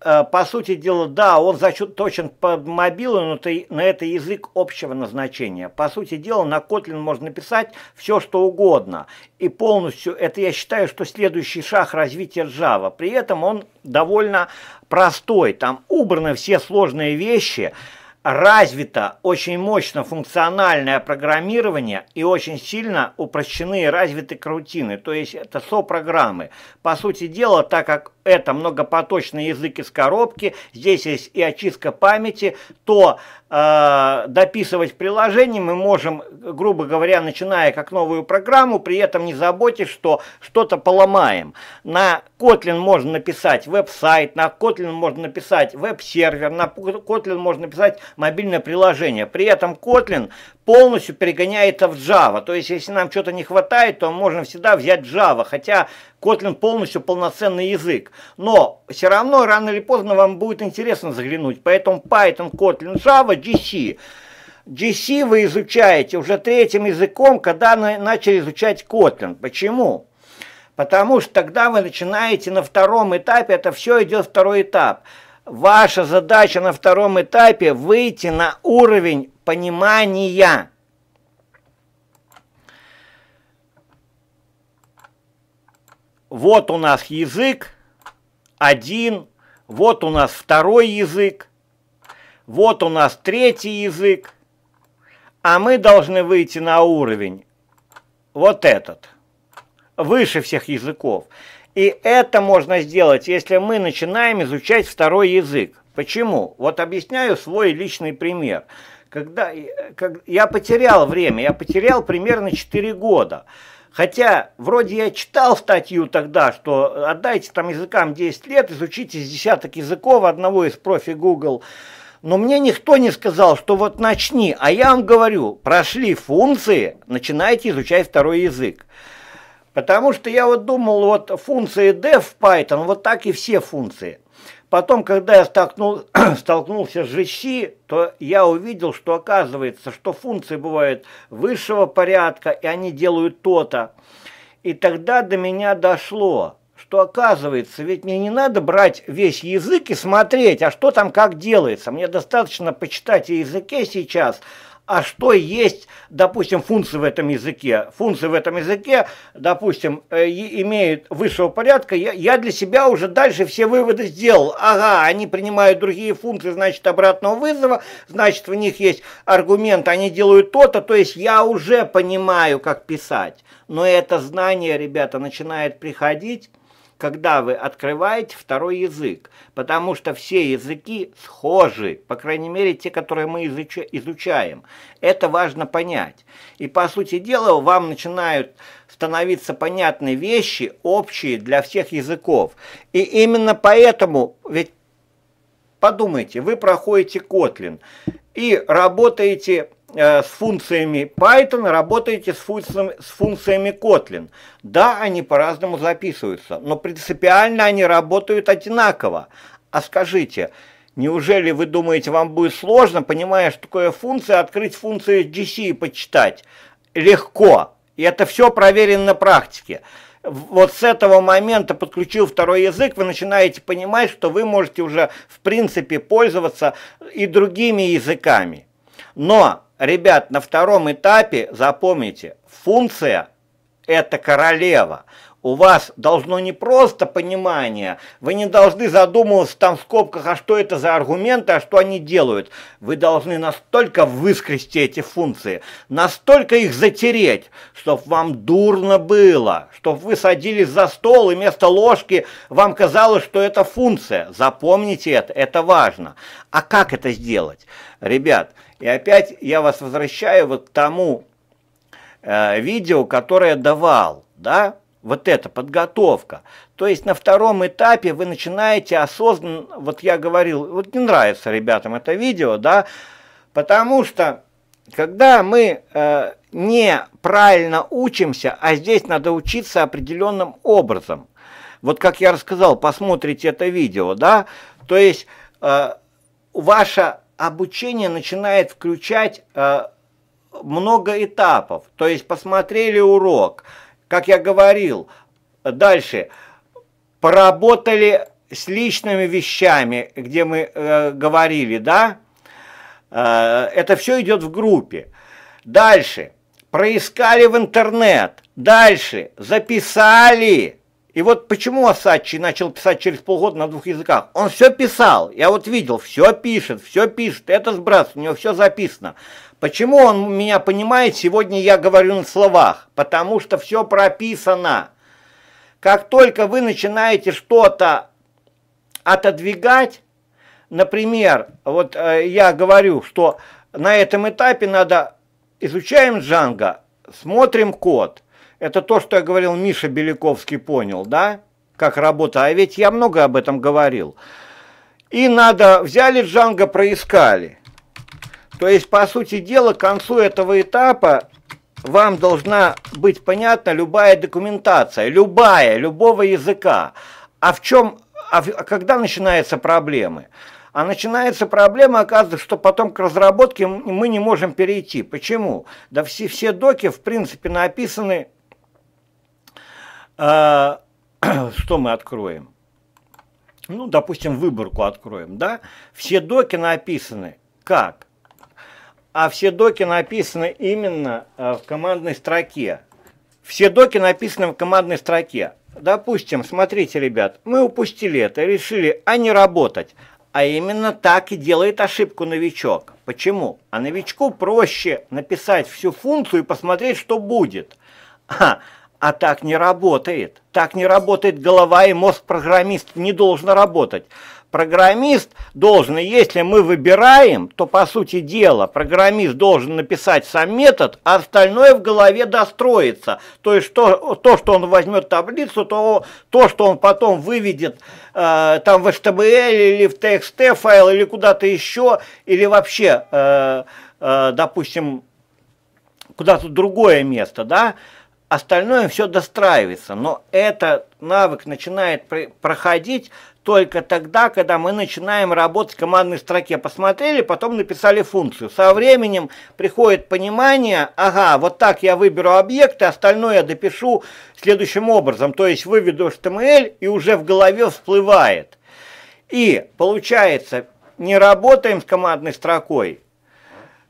э, по сути дела, да, он зачеточен под мобилу, но это, на это язык общего назначения. По сути дела, на Kotlin можно писать все, что угодно. И полностью, это я считаю, что следующий шаг развития Java. При этом он довольно простой, там убраны все сложные вещи – развито очень мощно функциональное программирование и очень сильно упрощены и развиты крутины, то есть это сопрограммы. По сути дела, так как это многопоточный язык из коробки, здесь есть и очистка памяти, то э, дописывать приложение мы можем, грубо говоря, начиная как новую программу, при этом не заботясь, что что-то поломаем. На Kotlin можно написать веб-сайт, на Kotlin можно написать веб-сервер, на Kotlin можно написать мобильное приложение. При этом Kotlin полностью перегоняется в Java. То есть, если нам что-то не хватает, то можно всегда взять Java, хотя Kotlin полностью полноценный язык. Но все равно рано или поздно вам будет интересно заглянуть. Поэтому Python, Kotlin, Java, GC. GC вы изучаете уже третьим языком, когда начали изучать Kotlin. Почему? Потому что тогда вы начинаете на втором этапе, это все идет второй этап. Ваша задача на втором этапе выйти на уровень понимания. Вот у нас язык один, вот у нас второй язык, вот у нас третий язык, а мы должны выйти на уровень вот этот, выше всех языков. И это можно сделать, если мы начинаем изучать второй язык. Почему? Вот объясняю свой личный пример – когда э, как, я потерял время, я потерял примерно 4 года. Хотя, вроде я читал статью тогда, что э, отдайте там языкам 10 лет, изучите десяток языков одного из профи Google. Но мне никто не сказал, что вот начни, а я вам говорю, прошли функции, начинайте изучать второй язык. Потому что я вот думал, вот функции def в Python, вот так и все функции – Потом, когда я столкнул, столкнулся с Жищи, то я увидел, что оказывается, что функции бывают высшего порядка, и они делают то-то. И тогда до меня дошло, что оказывается, ведь мне не надо брать весь язык и смотреть, а что там как делается. Мне достаточно почитать о языке сейчас – а что есть, допустим, функции в этом языке. Функции в этом языке, допустим, э, имеют высшего порядка, я, я для себя уже дальше все выводы сделал. Ага, они принимают другие функции, значит, обратного вызова, значит, в них есть аргумент, они делают то-то, то есть я уже понимаю, как писать. Но это знание, ребята, начинает приходить, когда вы открываете второй язык потому что все языки схожи, по крайней мере, те, которые мы изучаем. Это важно понять. И, по сути дела, вам начинают становиться понятны вещи, общие для всех языков. И именно поэтому, ведь подумайте, вы проходите Kotlin и работаете Э, с функциями Python, работаете с, функциями, с функциями Kotlin. Да, они по-разному записываются, но принципиально они работают одинаково. А скажите, неужели вы думаете, вам будет сложно, понимая, что такое функция, открыть функцию GC и почитать? Легко. И это все проверено на практике вот с этого момента подключил второй язык, вы начинаете понимать, что вы можете уже в принципе пользоваться и другими языками. Но Ребят, на втором этапе, запомните, функция – это королева. У вас должно не просто понимание, вы не должны задумываться там в скобках, а что это за аргументы, а что они делают. Вы должны настолько выскрести эти функции, настолько их затереть, чтобы вам дурно было, чтобы вы садились за стол и вместо ложки вам казалось, что это функция. Запомните это, это важно. А как это сделать? Ребят, и опять я вас возвращаю вот к тому э, видео, которое давал, да, вот эта подготовка. То есть на втором этапе вы начинаете осознанно, вот я говорил, вот не нравится ребятам это видео, да, потому что когда мы э, неправильно учимся, а здесь надо учиться определенным образом. Вот как я рассказал, посмотрите это видео, да, то есть э, ваша обучение начинает включать э, много этапов. То есть посмотрели урок, как я говорил, дальше поработали с личными вещами, где мы э, говорили, да? Э, это все идет в группе. Дальше проискали в интернет, дальше записали и вот почему Асачи начал писать через полгода на двух языках? Он все писал, я вот видел, все пишет, все пишет, это сбрасывает, у него все записано. Почему он меня понимает, сегодня я говорю на словах? Потому что все прописано. Как только вы начинаете что-то отодвигать, например, вот э, я говорю, что на этом этапе надо изучаем Django, смотрим код – это то, что я говорил, Миша Беляковский понял, да? Как работа. А ведь я много об этом говорил. И надо, взяли Джанго, проискали. То есть, по сути дела, к концу этого этапа вам должна быть понятна любая документация, любая, любого языка. А в чем, а в, а когда начинаются проблемы? А начинается проблема, оказывается, что потом к разработке мы не можем перейти. Почему? Да все, все доки, в принципе, написаны а, что мы откроем? Ну, допустим, выборку откроем, да? Все доки написаны как? А все доки написаны именно а, в командной строке. Все доки написаны в командной строке. Допустим, смотрите, ребят, мы упустили это, решили, а не работать. А именно так и делает ошибку новичок. Почему? А новичку проще написать всю функцию и посмотреть, что будет. А, а так не работает. Так не работает голова и мозг программист не должен работать. Программист должен, если мы выбираем, то по сути дела программист должен написать сам метод, а остальное в голове достроится. То есть то, то что он возьмет таблицу, то, то что он потом выведет э, там в HTML эм или в TXT файл или куда-то еще, или вообще, э, э, допустим, куда-то другое место, да, э, Остальное все достраивается, но этот навык начинает проходить только тогда, когда мы начинаем работать в командной строке. Посмотрели, потом написали функцию. Со временем приходит понимание, ага, вот так я выберу объекты, остальное я допишу следующим образом. То есть выведу HTML эм и уже в голове всплывает. И получается, не работаем с командной строкой,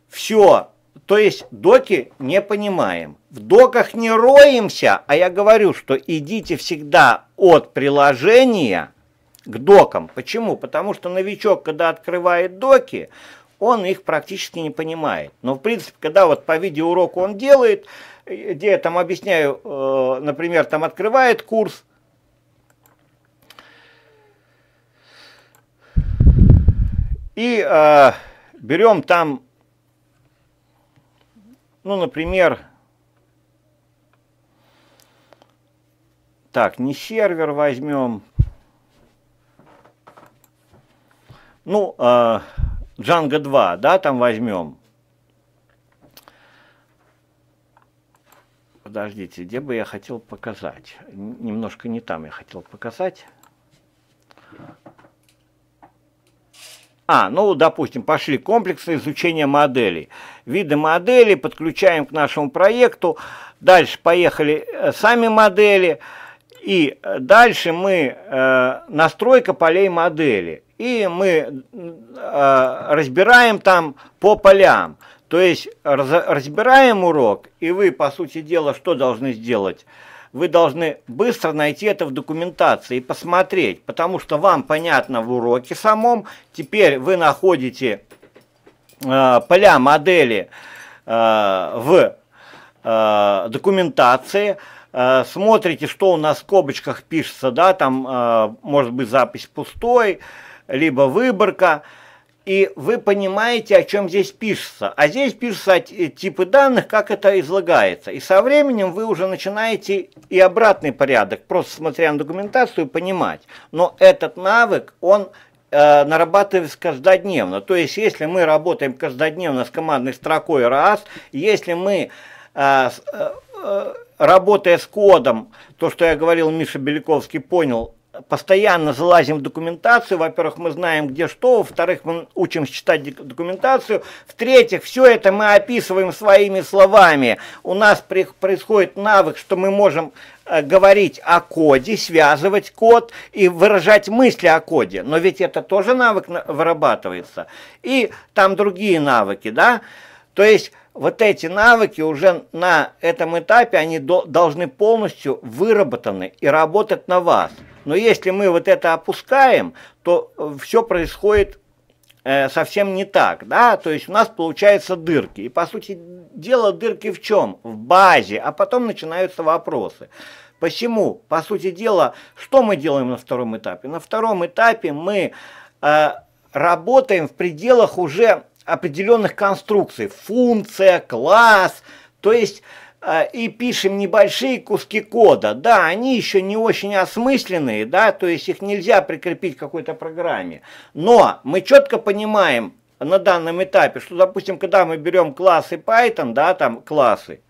все то есть доки не понимаем. В доках не роемся, а я говорю, что идите всегда от приложения к докам. Почему? Потому что новичок, когда открывает доки, он их практически не понимает. Но, в принципе, когда вот по видеоуроку он делает, где я там объясняю, э, например, там открывает курс, и э, берем там ну, например, так, не сервер возьмем. Ну, э, Django 2, да, там возьмем. Подождите, где бы я хотел показать? Немножко не там я хотел показать. А, ну, допустим, пошли комплексы изучения моделей. Виды моделей подключаем к нашему проекту. Дальше поехали э, сами модели. И дальше мы э, настройка полей модели. И мы э, разбираем там по полям. То есть раз, разбираем урок, и вы, по сути дела, что должны сделать – вы должны быстро найти это в документации и посмотреть, потому что вам понятно в уроке самом, теперь вы находите э, поля модели э, в э, документации, э, смотрите, что у нас в скобочках пишется, да, там э, может быть запись пустой, либо выборка, и вы понимаете, о чем здесь пишется. А здесь пишется э, типы данных, как это излагается. И со временем вы уже начинаете и обратный порядок, просто смотря на документацию, понимать. Но этот навык, он э, нарабатывается каждодневно. То есть, если мы работаем каждодневно с командной строкой раз, если мы, э, работая с кодом, то, что я говорил, Миша Беляковский понял, постоянно залазим в документацию. Во-первых, мы знаем, где что. Во-вторых, мы учимся читать документацию. В-третьих, все это мы описываем своими словами. У нас происходит навык, что мы можем э, говорить о коде, связывать код и выражать мысли о коде. Но ведь это тоже навык вырабатывается. И там другие навыки, да? То есть вот эти навыки уже на этом этапе, они должны полностью выработаны и работать на вас. Но если мы вот это опускаем, то э, все происходит э, совсем не так, да, то есть у нас получаются дырки, и по сути дела дырки в чем? В базе, а потом начинаются вопросы. почему? по сути дела, что мы делаем на втором этапе? На втором этапе мы э, работаем в пределах уже определенных конструкций, функция, класс, то есть а, и пишем небольшие куски кода. Да, они еще не очень осмысленные, да, то есть их нельзя прикрепить к какой-то программе. Но мы четко понимаем на данном этапе, что, допустим, когда мы берем классы Python, да, там классы,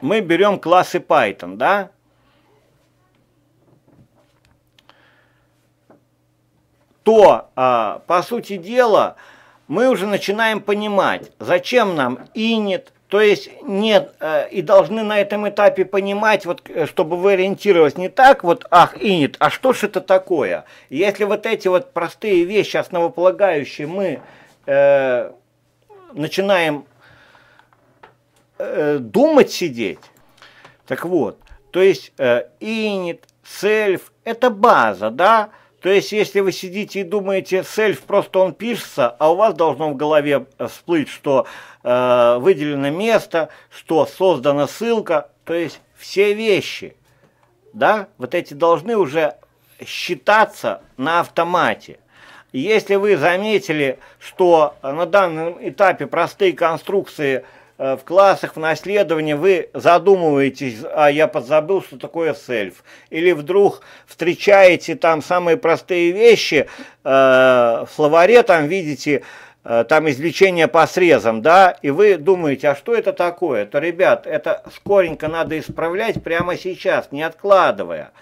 мы берем классы Python, да, то, а, по сути дела, мы уже начинаем понимать, зачем нам инит, то есть нет, э, и должны на этом этапе понимать, вот, э, чтобы вы ориентировались не так, вот, ах, инит, а что же это такое? Если вот эти вот простые вещи, основополагающие, мы э, начинаем э, думать сидеть, так вот, то есть э, инит, сельф, это база, да, то есть, если вы сидите и думаете, сельф просто он пишется, а у вас должно в голове э, всплыть, что э, выделено место, что создана ссылка, то есть все вещи, да, вот эти должны уже считаться на автомате. Если вы заметили, что на данном этапе простые конструкции – Э, в классах в наследовании вы задумываетесь, а я подзабыл, что такое сельф. Или вдруг встречаете там самые простые вещи, э, в словаре там видите э, там извлечение по срезам, да, и вы думаете, а что это такое? То, ребят, это скоренько надо исправлять прямо сейчас, не откладывая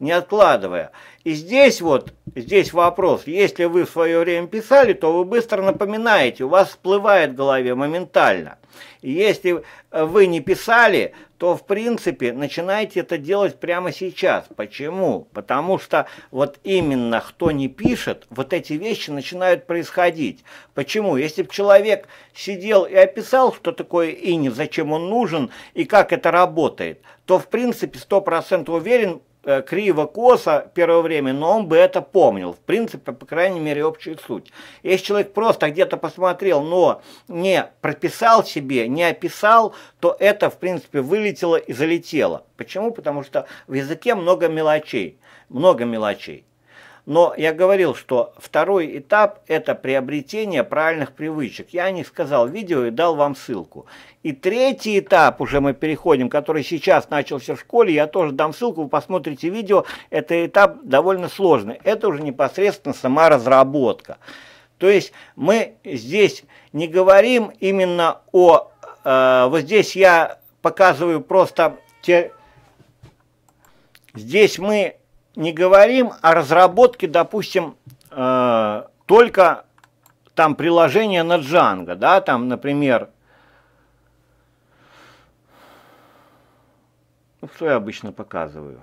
не откладывая. И здесь вот, здесь вопрос, если вы в свое время писали, то вы быстро напоминаете, у вас всплывает в голове моментально. И если э, вы не писали, то в принципе начинайте это делать прямо сейчас. Почему? Потому что вот именно кто не пишет, вот эти вещи начинают происходить. Почему? Если бы человек сидел и описал, что такое инев, зачем он нужен и как это работает, то в принципе 100% уверен, Э, криво, косо первое время, но он бы это помнил. В принципе, по крайней мере, общую суть. Если человек просто где-то посмотрел, но не прописал себе, не описал, то это, в принципе, вылетело и залетело. Почему? Потому что в языке много мелочей. Много мелочей. Но я говорил, что второй этап – это приобретение правильных привычек. Я не сказал видео и дал вам ссылку. И третий этап уже мы переходим, который сейчас начался в школе, я тоже дам ссылку, вы посмотрите видео. Это этап довольно сложный. Это уже непосредственно сама разработка. То есть мы здесь не говорим именно о... Э, вот здесь я показываю просто те... Здесь мы не говорим о разработке, допустим, э, только там приложения на Django, да, там, например, ну, что я обычно показываю?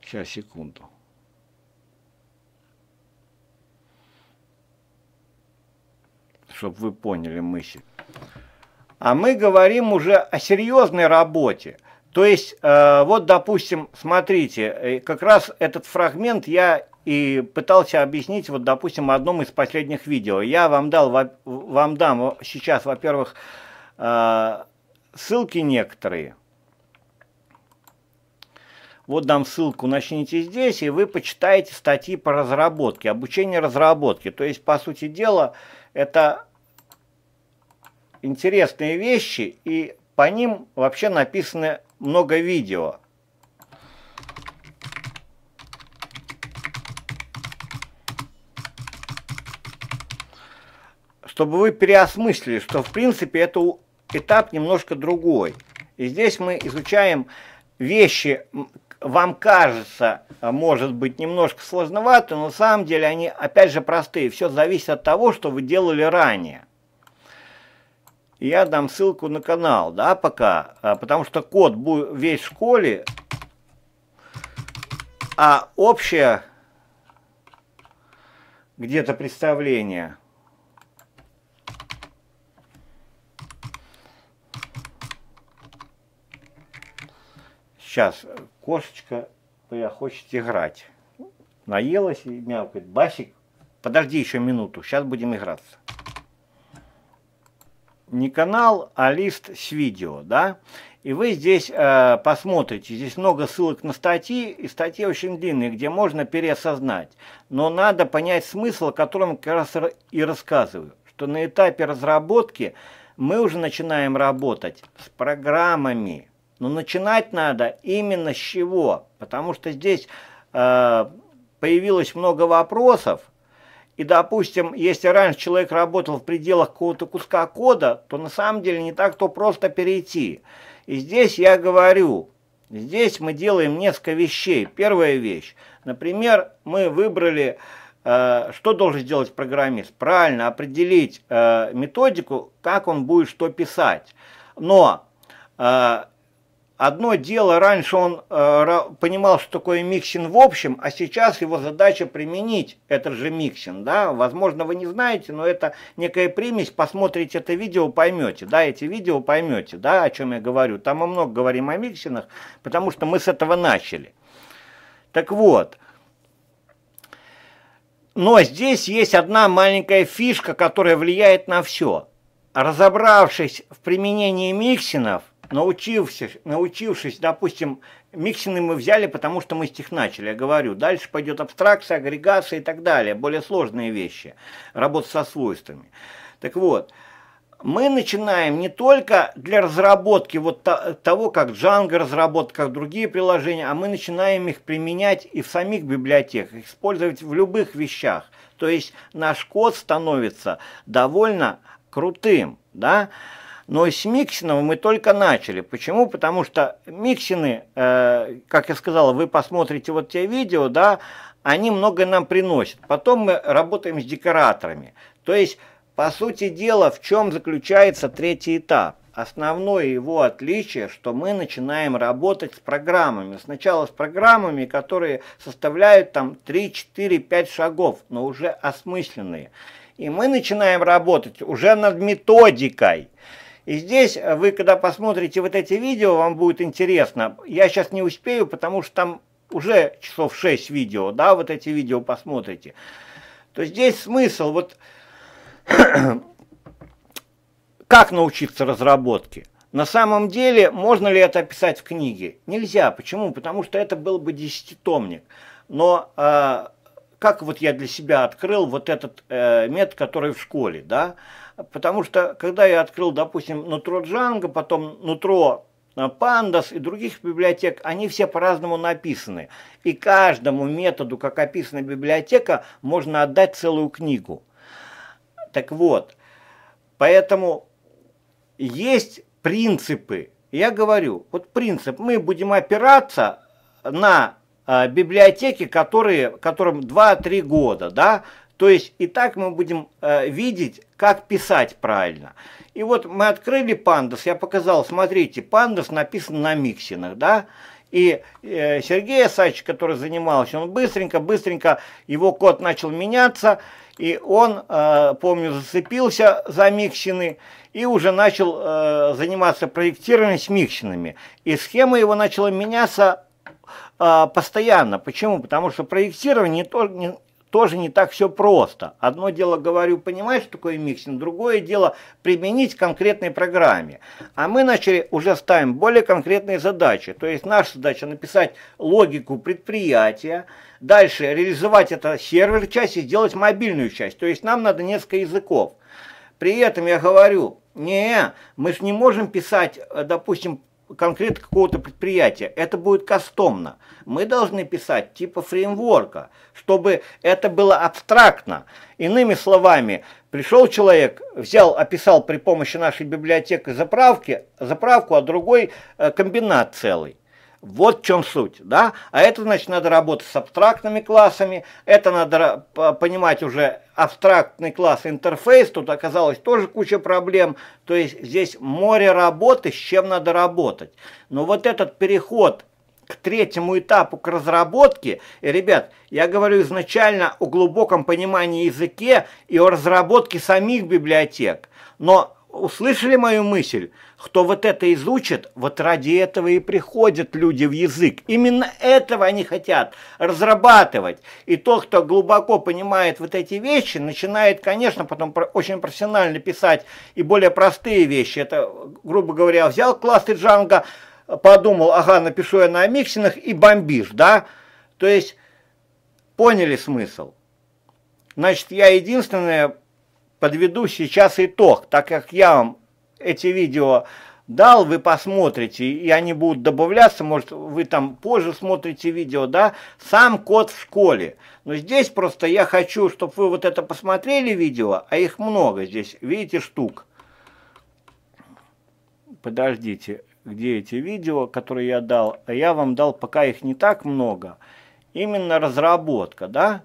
Сейчас, секунду. Чтобы вы поняли мысль. А мы говорим уже о серьезной работе – то есть, э, вот, допустим, смотрите, э, как раз этот фрагмент я и пытался объяснить, вот, допустим, в одном из последних видео. Я вам, дал, вам дам сейчас, во-первых, э, ссылки некоторые. Вот дам ссылку, начните здесь, и вы почитаете статьи по разработке, обучение разработке. То есть, по сути дела, это интересные вещи, и по ним вообще написаны много видео. Чтобы вы переосмыслили, что в принципе это этап немножко другой. И здесь мы изучаем вещи, вам кажется, а, может быть, немножко сложноваты, но на самом деле они, опять же, простые. Все зависит от того, что вы делали ранее я дам ссылку на канал, да, пока, а, потому что код будет весь в школе, а общее где-то представление. Сейчас кошечка хочет играть. Наелась и мявкает. Басик, подожди еще минуту, сейчас будем играться не канал, а лист с видео, да, и вы здесь э, посмотрите, здесь много ссылок на статьи, и статьи очень длинные, где можно переосознать. Но надо понять смысл, о котором как раз и рассказываю, что на этапе разработки мы уже начинаем работать с программами. Но начинать надо именно с чего, потому что здесь э, появилось много вопросов, и, допустим, если раньше человек работал в пределах какого-то куска кода, то на самом деле не так-то просто перейти. И здесь я говорю, здесь мы делаем несколько вещей. Первая вещь, например, мы выбрали, э, что должен сделать программист? Правильно определить э, методику, как он будет что писать. Но э, Одно дело, раньше он э, понимал, что такое миксинг в общем, а сейчас его задача применить этот же миксинг. Да? Возможно, вы не знаете, но это некая примесь. Посмотрите это видео, поймете. Да, эти видео поймете, да, о чем я говорю. Там мы много говорим о миксинах, потому что мы с этого начали. Так вот, но здесь есть одна маленькая фишка, которая влияет на все. Разобравшись в применении миксинов, научившись, научившись, допустим, миксины мы взяли, потому что мы с стих начали, я говорю. Дальше пойдет абстракция, агрегация и так далее, более сложные вещи, работа со свойствами. Так вот, мы начинаем не только для разработки вот того, как Django разработал, как другие приложения, а мы начинаем их применять и в самих библиотеках, использовать в любых вещах. То есть наш код становится довольно крутым, да, но с Миксиного мы только начали. Почему? Потому что Миксины, э, как я сказал, вы посмотрите вот те видео, да, они многое нам приносят. Потом мы работаем с декораторами. То есть, по сути дела, в чем заключается третий этап? Основное его отличие, что мы начинаем работать с программами. Сначала с программами, которые составляют там 3, 4, 5 шагов, но уже осмысленные. И мы начинаем работать уже над методикой. И здесь э, вы, когда посмотрите вот эти видео, вам будет интересно. Я сейчас не успею, потому что там уже часов 6 видео, да, вот эти видео посмотрите. То здесь смысл, вот как научиться разработке? На самом деле, можно ли это описать в книге? Нельзя. Почему? Потому что это был бы десятитомник. Но э, как вот я для себя открыл вот этот э, метод, который в школе, да? Э, Потому что, когда я открыл, допустим, нутро Django, потом нутро Pandas э, и других библиотек, они все по-разному написаны. И каждому методу, как описана библиотека, можно отдать целую книгу. Так вот, поэтому есть принципы. Я говорю, вот принцип, мы будем опираться на э, библиотеки, которые, которым 2-3 года, да, то есть и так мы будем э, видеть, как писать правильно. И вот мы открыли пандас, я показал, смотрите, пандас написан на миксинах, да, и э, Сергей Асач, который занимался, он быстренько-быстренько, его код начал меняться, и он, э, помню, зацепился за миксины и уже начал э, заниматься проектированием с миксинами. И схема его начала меняться э, постоянно. Почему? Потому что проектирование не, не, тоже не так все просто. Одно дело, говорю, понимаешь, что такое миксинг, другое дело применить к конкретной программе. А мы начали уже ставим более конкретные задачи. То есть наша задача написать логику предприятия, дальше реализовать это сервер часть и сделать мобильную часть. То есть нам надо несколько языков. При этом я говорю, не, мы же не можем писать, э, допустим, конкретно какого-то предприятия. Это будет кастомно. Мы должны писать типа фреймворка, чтобы это было абстрактно. Иными словами, пришел человек, взял, описал при помощи нашей библиотеки заправки, заправку, а другой э, комбинат целый. Вот в чем суть, да? А это значит надо работать с абстрактными классами, это надо понимать уже абстрактный класс интерфейс, тут оказалось тоже куча проблем, то есть здесь море работы, с чем надо работать. Но вот этот переход к третьему этапу, к разработке. И, э, ребят, я говорю изначально о глубоком понимании языке и о разработке самих библиотек. Но услышали мою мысль? Кто вот это изучит, вот ради этого и приходят люди в язык. Именно этого они хотят разрабатывать. И тот, кто глубоко понимает вот эти вещи, начинает, конечно, потом очень профессионально писать и более простые вещи. Это, грубо говоря, взял классы Джанга, подумал, ага, напишу я на миксинах и бомбишь, да? То есть поняли смысл. Значит, я единственное подведу сейчас итог, так как я вам эти видео дал, вы посмотрите, и они будут добавляться, может, вы там позже смотрите видео, да, сам код в школе. Но здесь просто я хочу, чтобы вы вот это посмотрели видео, а их много здесь, видите, штук. Подождите, где эти видео, которые я дал, а я вам дал, пока их не так много, именно разработка, да,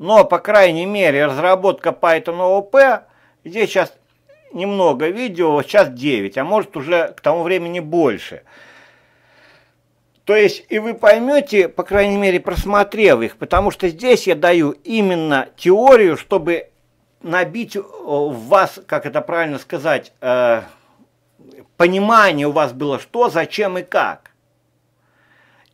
но, по крайней мере, разработка Python OOP, здесь сейчас немного видео, сейчас 9, а может уже к тому времени больше. То есть, и вы поймете, по крайней мере, просмотрев их, потому что здесь я даю именно теорию, чтобы набить в вас, как это правильно сказать, э, понимание у вас было, что, зачем и как.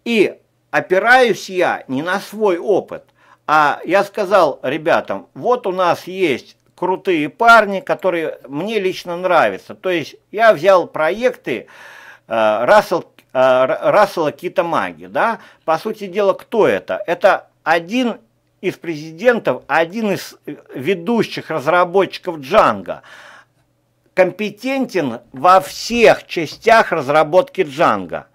И опираюсь я не на свой опыт, а я сказал ребятам, вот у нас есть крутые парни, которые мне лично нравятся. То есть я взял проекты э, Рассел, э, Рассела Китамаги. Да? По сути дела, кто это? Это один из президентов, один из ведущих разработчиков Джанга компетентен во всех частях разработки Джанга.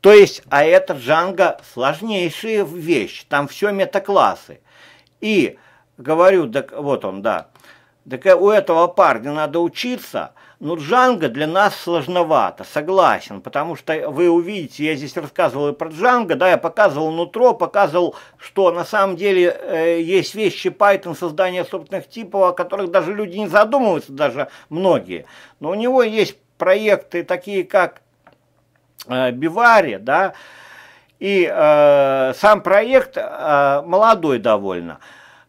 То есть, а это Джанго сложнейшая вещь, там все метаклассы. И говорю, так, вот он, да, так у этого парня надо учиться, но ну, Джанго для нас сложновато, согласен, потому что вы увидите, я здесь рассказывал и про Джанго, да, я показывал нутро, показывал, что на самом деле э, есть вещи Python создания собственных типов, о которых даже люди не задумываются, даже многие. Но у него есть проекты такие, как Э, Бивари, да, и э, сам проект э, молодой довольно,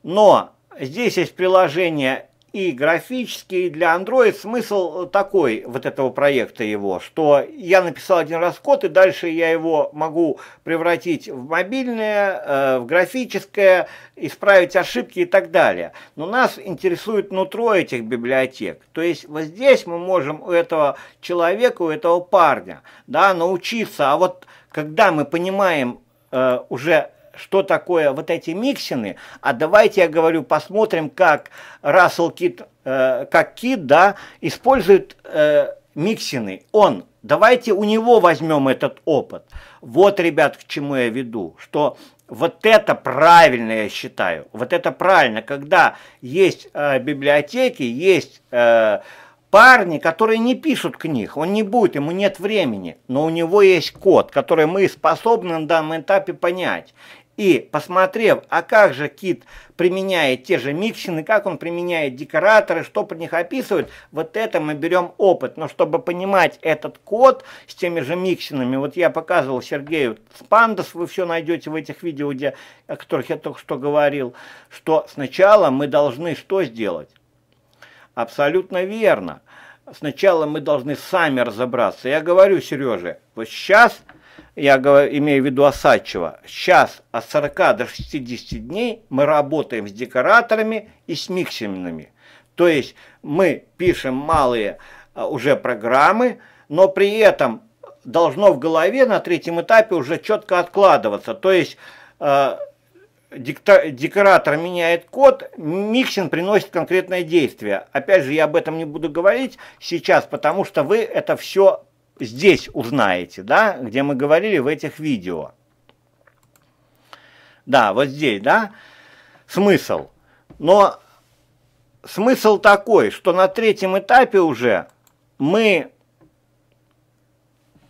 но здесь есть приложение и графический для Android смысл такой вот этого проекта его, что я написал один раз код, и дальше я его могу превратить в мобильное, э, в графическое, исправить ошибки и так далее. Но нас интересует нутро этих библиотек. То есть вот здесь мы можем у этого человека, у этого парня, да, научиться. А вот когда мы понимаем э, уже что такое вот эти миксины, а давайте я говорю, посмотрим, как Рассел Кит, э, как Кит, да, использует э, миксины. Он, давайте у него возьмем этот опыт. Вот, ребят, к чему я веду, что вот это правильно, я считаю, вот это правильно, когда есть э, библиотеки, есть... Э, парни, которые не пишут книг, он не будет, ему нет времени, но у него есть код, который мы способны на данном этапе понять. И посмотрев, а как же Кит применяет те же микшины, как он применяет декораторы, что при них описывают, вот это мы берем опыт. Но чтобы понимать этот код с теми же микшинами, вот я показывал Сергею Спандас, вы все найдете в этих видео, где, о которых я только что говорил, что сначала мы должны что сделать? Абсолютно верно. Сначала мы должны сами разобраться. Я говорю Сереже, вот сейчас я говорю, имею в виду Осадчева, сейчас от 40 до 60 дней мы работаем с декораторами и с миксерными. То есть мы пишем малые а, уже программы, но при этом должно в голове на третьем этапе уже четко откладываться. То есть э, декоратор меняет код, миксинг приносит конкретное действие. Опять же, я об этом не буду говорить сейчас, потому что вы это все здесь узнаете, да, где мы говорили в этих видео. Да, вот здесь, да, смысл. Но смысл такой, что на третьем этапе уже мы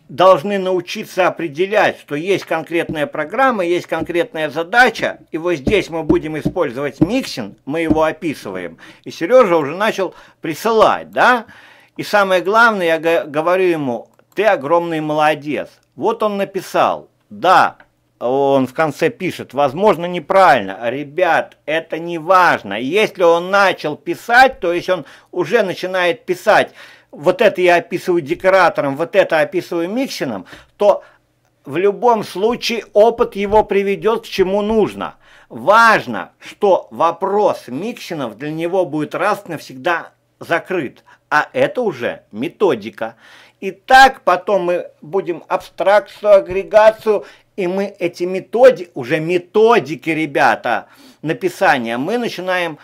должны научиться определять, что есть конкретная программа, есть конкретная задача, и вот здесь мы будем использовать миксинг, мы его описываем. И Сережа уже начал присылать, да? И самое главное, я говорю ему, ты огромный молодец. Вот он написал, да, он в конце пишет, возможно, неправильно. Ребят, это не важно. Если он начал писать, то есть он уже начинает писать, вот это я описываю декоратором, вот это описываю Миксином, то в любом случае опыт его приведет к чему нужно. Важно, что вопрос Миксинов для него будет раз навсегда закрыт, а это уже методика. И так потом мы будем абстракцию, агрегацию, и мы эти методики, уже методики, ребята, написания, мы начинаем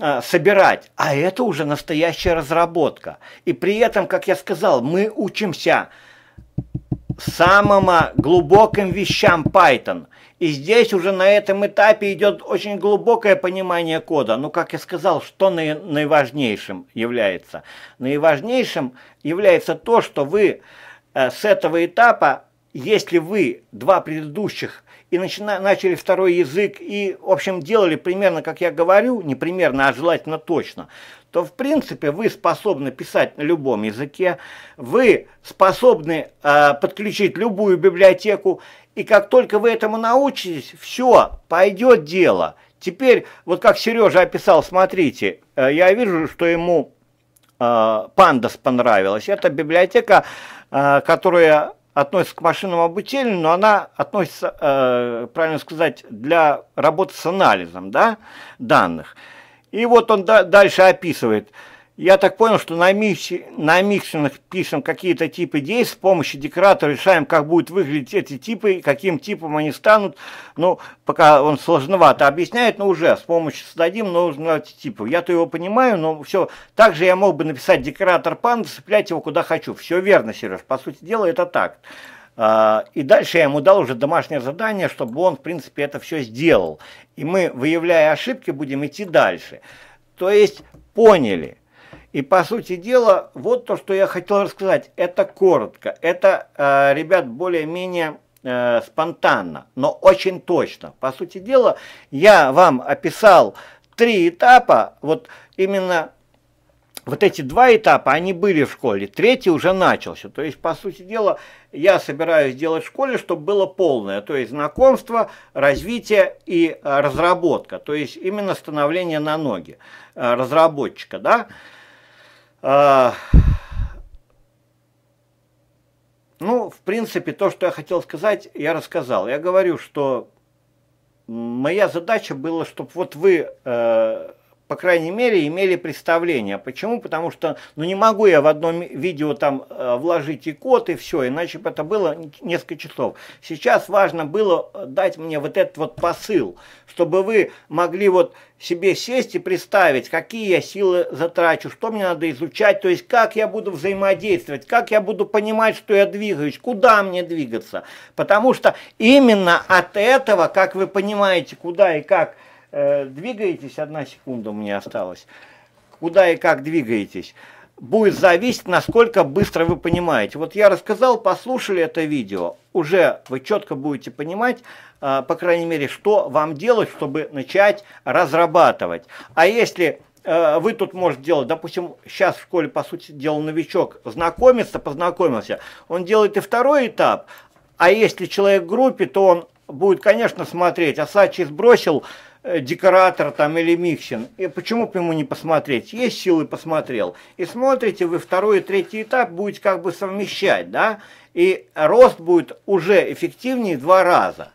э, собирать. А это уже настоящая разработка. И при этом, как я сказал, мы учимся самым э, глубоким вещам Python – и здесь уже на этом этапе идет очень глубокое понимание кода. Но, ну, как я сказал, что наиважнейшим является? Наиважнейшим является то, что вы э, с этого этапа, если вы два предыдущих и начали второй язык, и, в общем, делали примерно, как я говорю, не примерно, а желательно точно, то в принципе вы способны писать на любом языке, вы способны э, подключить любую библиотеку, и как только вы этому научитесь, все, пойдет дело. Теперь, вот как Сережа описал, смотрите, э, я вижу, что ему э, а, Pandas понравилась. Это библиотека, э, которая относится к машинному обучению, но она относится, э, правильно сказать, для работы с анализом да, данных. Э, и вот он да дальше описывает. Я так понял, что на, микс, на миксерах пишем какие-то типы действий, с помощью декоратора решаем, как будут выглядеть эти типы, каким типом они станут. Ну, пока он сложновато объясняет, но уже с помощью создадим, нужно эти типы. Я-то его понимаю, но все. Также я мог бы написать декоратор панда, цеплять его куда хочу. Все верно, Сереж, по сути дела это так. А, и дальше я ему дал уже домашнее задание, чтобы он, в принципе, это все сделал. И мы, выявляя ошибки, будем идти дальше. То есть поняли. И по сути дела, вот то, что я хотел рассказать, это коротко. Это, а, ребят, более-менее э, спонтанно, но очень точно. По сути дела, я вам описал три этапа, вот именно вот эти два этапа, они были в школе, третий уже начался. То есть, по сути дела, я собираюсь делать в школе, чтобы было полное, то есть знакомство, развитие и а, разработка, то есть именно становление на ноги а, разработчика, да. А, ну, в принципе, то, что я хотел сказать, я рассказал. Я говорю, что моя задача была, чтобы вот вы э, по крайней мере, имели представление. Почему? Потому что, ну не могу я в одном видео там э, вложить и код, и все, иначе бы это было несколько часов. Сейчас важно было э, дать мне вот этот вот посыл, чтобы вы могли вот себе сесть и представить, какие я силы затрачу, что мне надо изучать, то есть как я буду взаимодействовать, как я буду понимать, что я двигаюсь, куда мне двигаться. Потому что именно от этого, как вы понимаете, куда и как – Э, двигаетесь, одна секунда мне осталась, куда и как двигаетесь, будет зависеть, насколько быстро вы понимаете. Вот я рассказал, послушали это видео, уже вы четко будете понимать, э, по крайней мере, что вам делать, чтобы начать разрабатывать. А если э, вы тут можете делать, допустим, сейчас в школе, по сути дела, новичок знакомится, познакомился, он делает и второй этап, а если человек в группе, то он будет, конечно, смотреть, А Сачи сбросил, Э, декоратор там или Миксин. И почему бы ему не посмотреть? Есть силы, посмотрел. И смотрите, вы второй и третий этап будете как бы совмещать, да? И рост будет уже эффективнее два раза.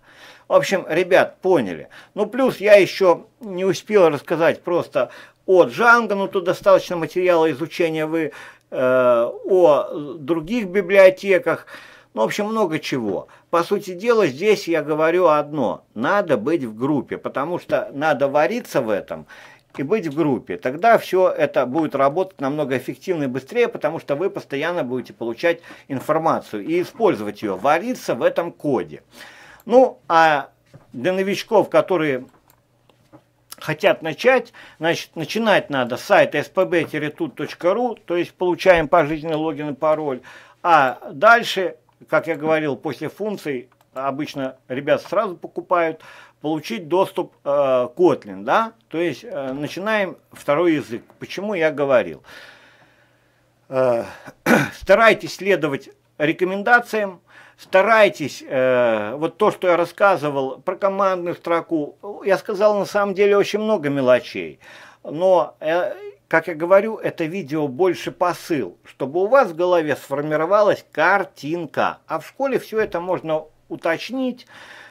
В общем, ребят, поняли. Ну, плюс я еще не успел рассказать просто о Django, ну, тут достаточно материала изучения вы, э, о других библиотеках, ну, в общем, много чего. По сути дела, здесь я говорю одно. Надо быть в группе, потому что надо вариться в этом и быть в группе. Тогда все это будет работать намного эффективнее и быстрее, потому что вы постоянно будете получать информацию и использовать ее, вариться в этом коде. Ну, а для новичков, которые хотят начать, значит, начинать надо с сайта spb-tut.ru, то есть получаем пожизненный логин и пароль, а дальше как я говорил, после функций обычно ребят сразу покупают, получить доступ э, Kotlin, да, то есть э, начинаем второй язык. Почему я говорил? Э, старайтесь следовать рекомендациям, старайтесь, э, вот то, что я рассказывал про командную строку, я сказал на самом деле очень много мелочей, но э, как я говорю, это видео больше посыл, чтобы у вас в голове сформировалась картинка. А в школе все это можно уточнить,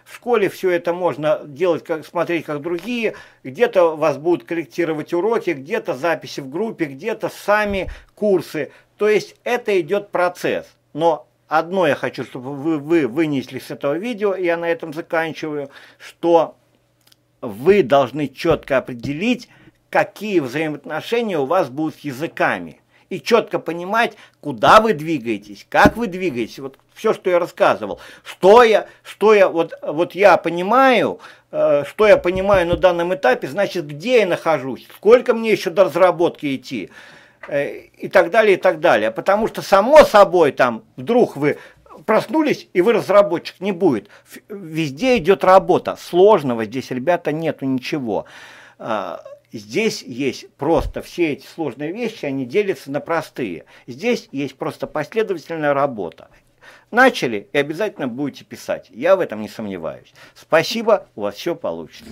в школе все это можно делать, как, смотреть как другие, где-то вас будут корректировать уроки, где-то записи в группе, где-то сами курсы. То есть это идет процесс. Но одно я хочу, чтобы вы, вы вынесли с этого видео, я на этом заканчиваю, что вы должны четко определить, какие взаимоотношения у вас будут с языками. И четко понимать, куда вы двигаетесь, как вы двигаетесь. Вот все, что я рассказывал. Что я, что я, вот, вот я понимаю, э, что я понимаю на данном этапе, значит, где я нахожусь, сколько мне еще до разработки идти э, и так далее, и так далее. Потому что, само собой, там, вдруг вы проснулись, и вы разработчик не будет. Везде идет работа. Сложного здесь, ребята, нету ничего. А, Здесь есть просто все эти сложные вещи, они делятся на простые. Здесь есть просто последовательная работа. Начали и обязательно будете писать. Я в этом не сомневаюсь. Спасибо, у вас все получится.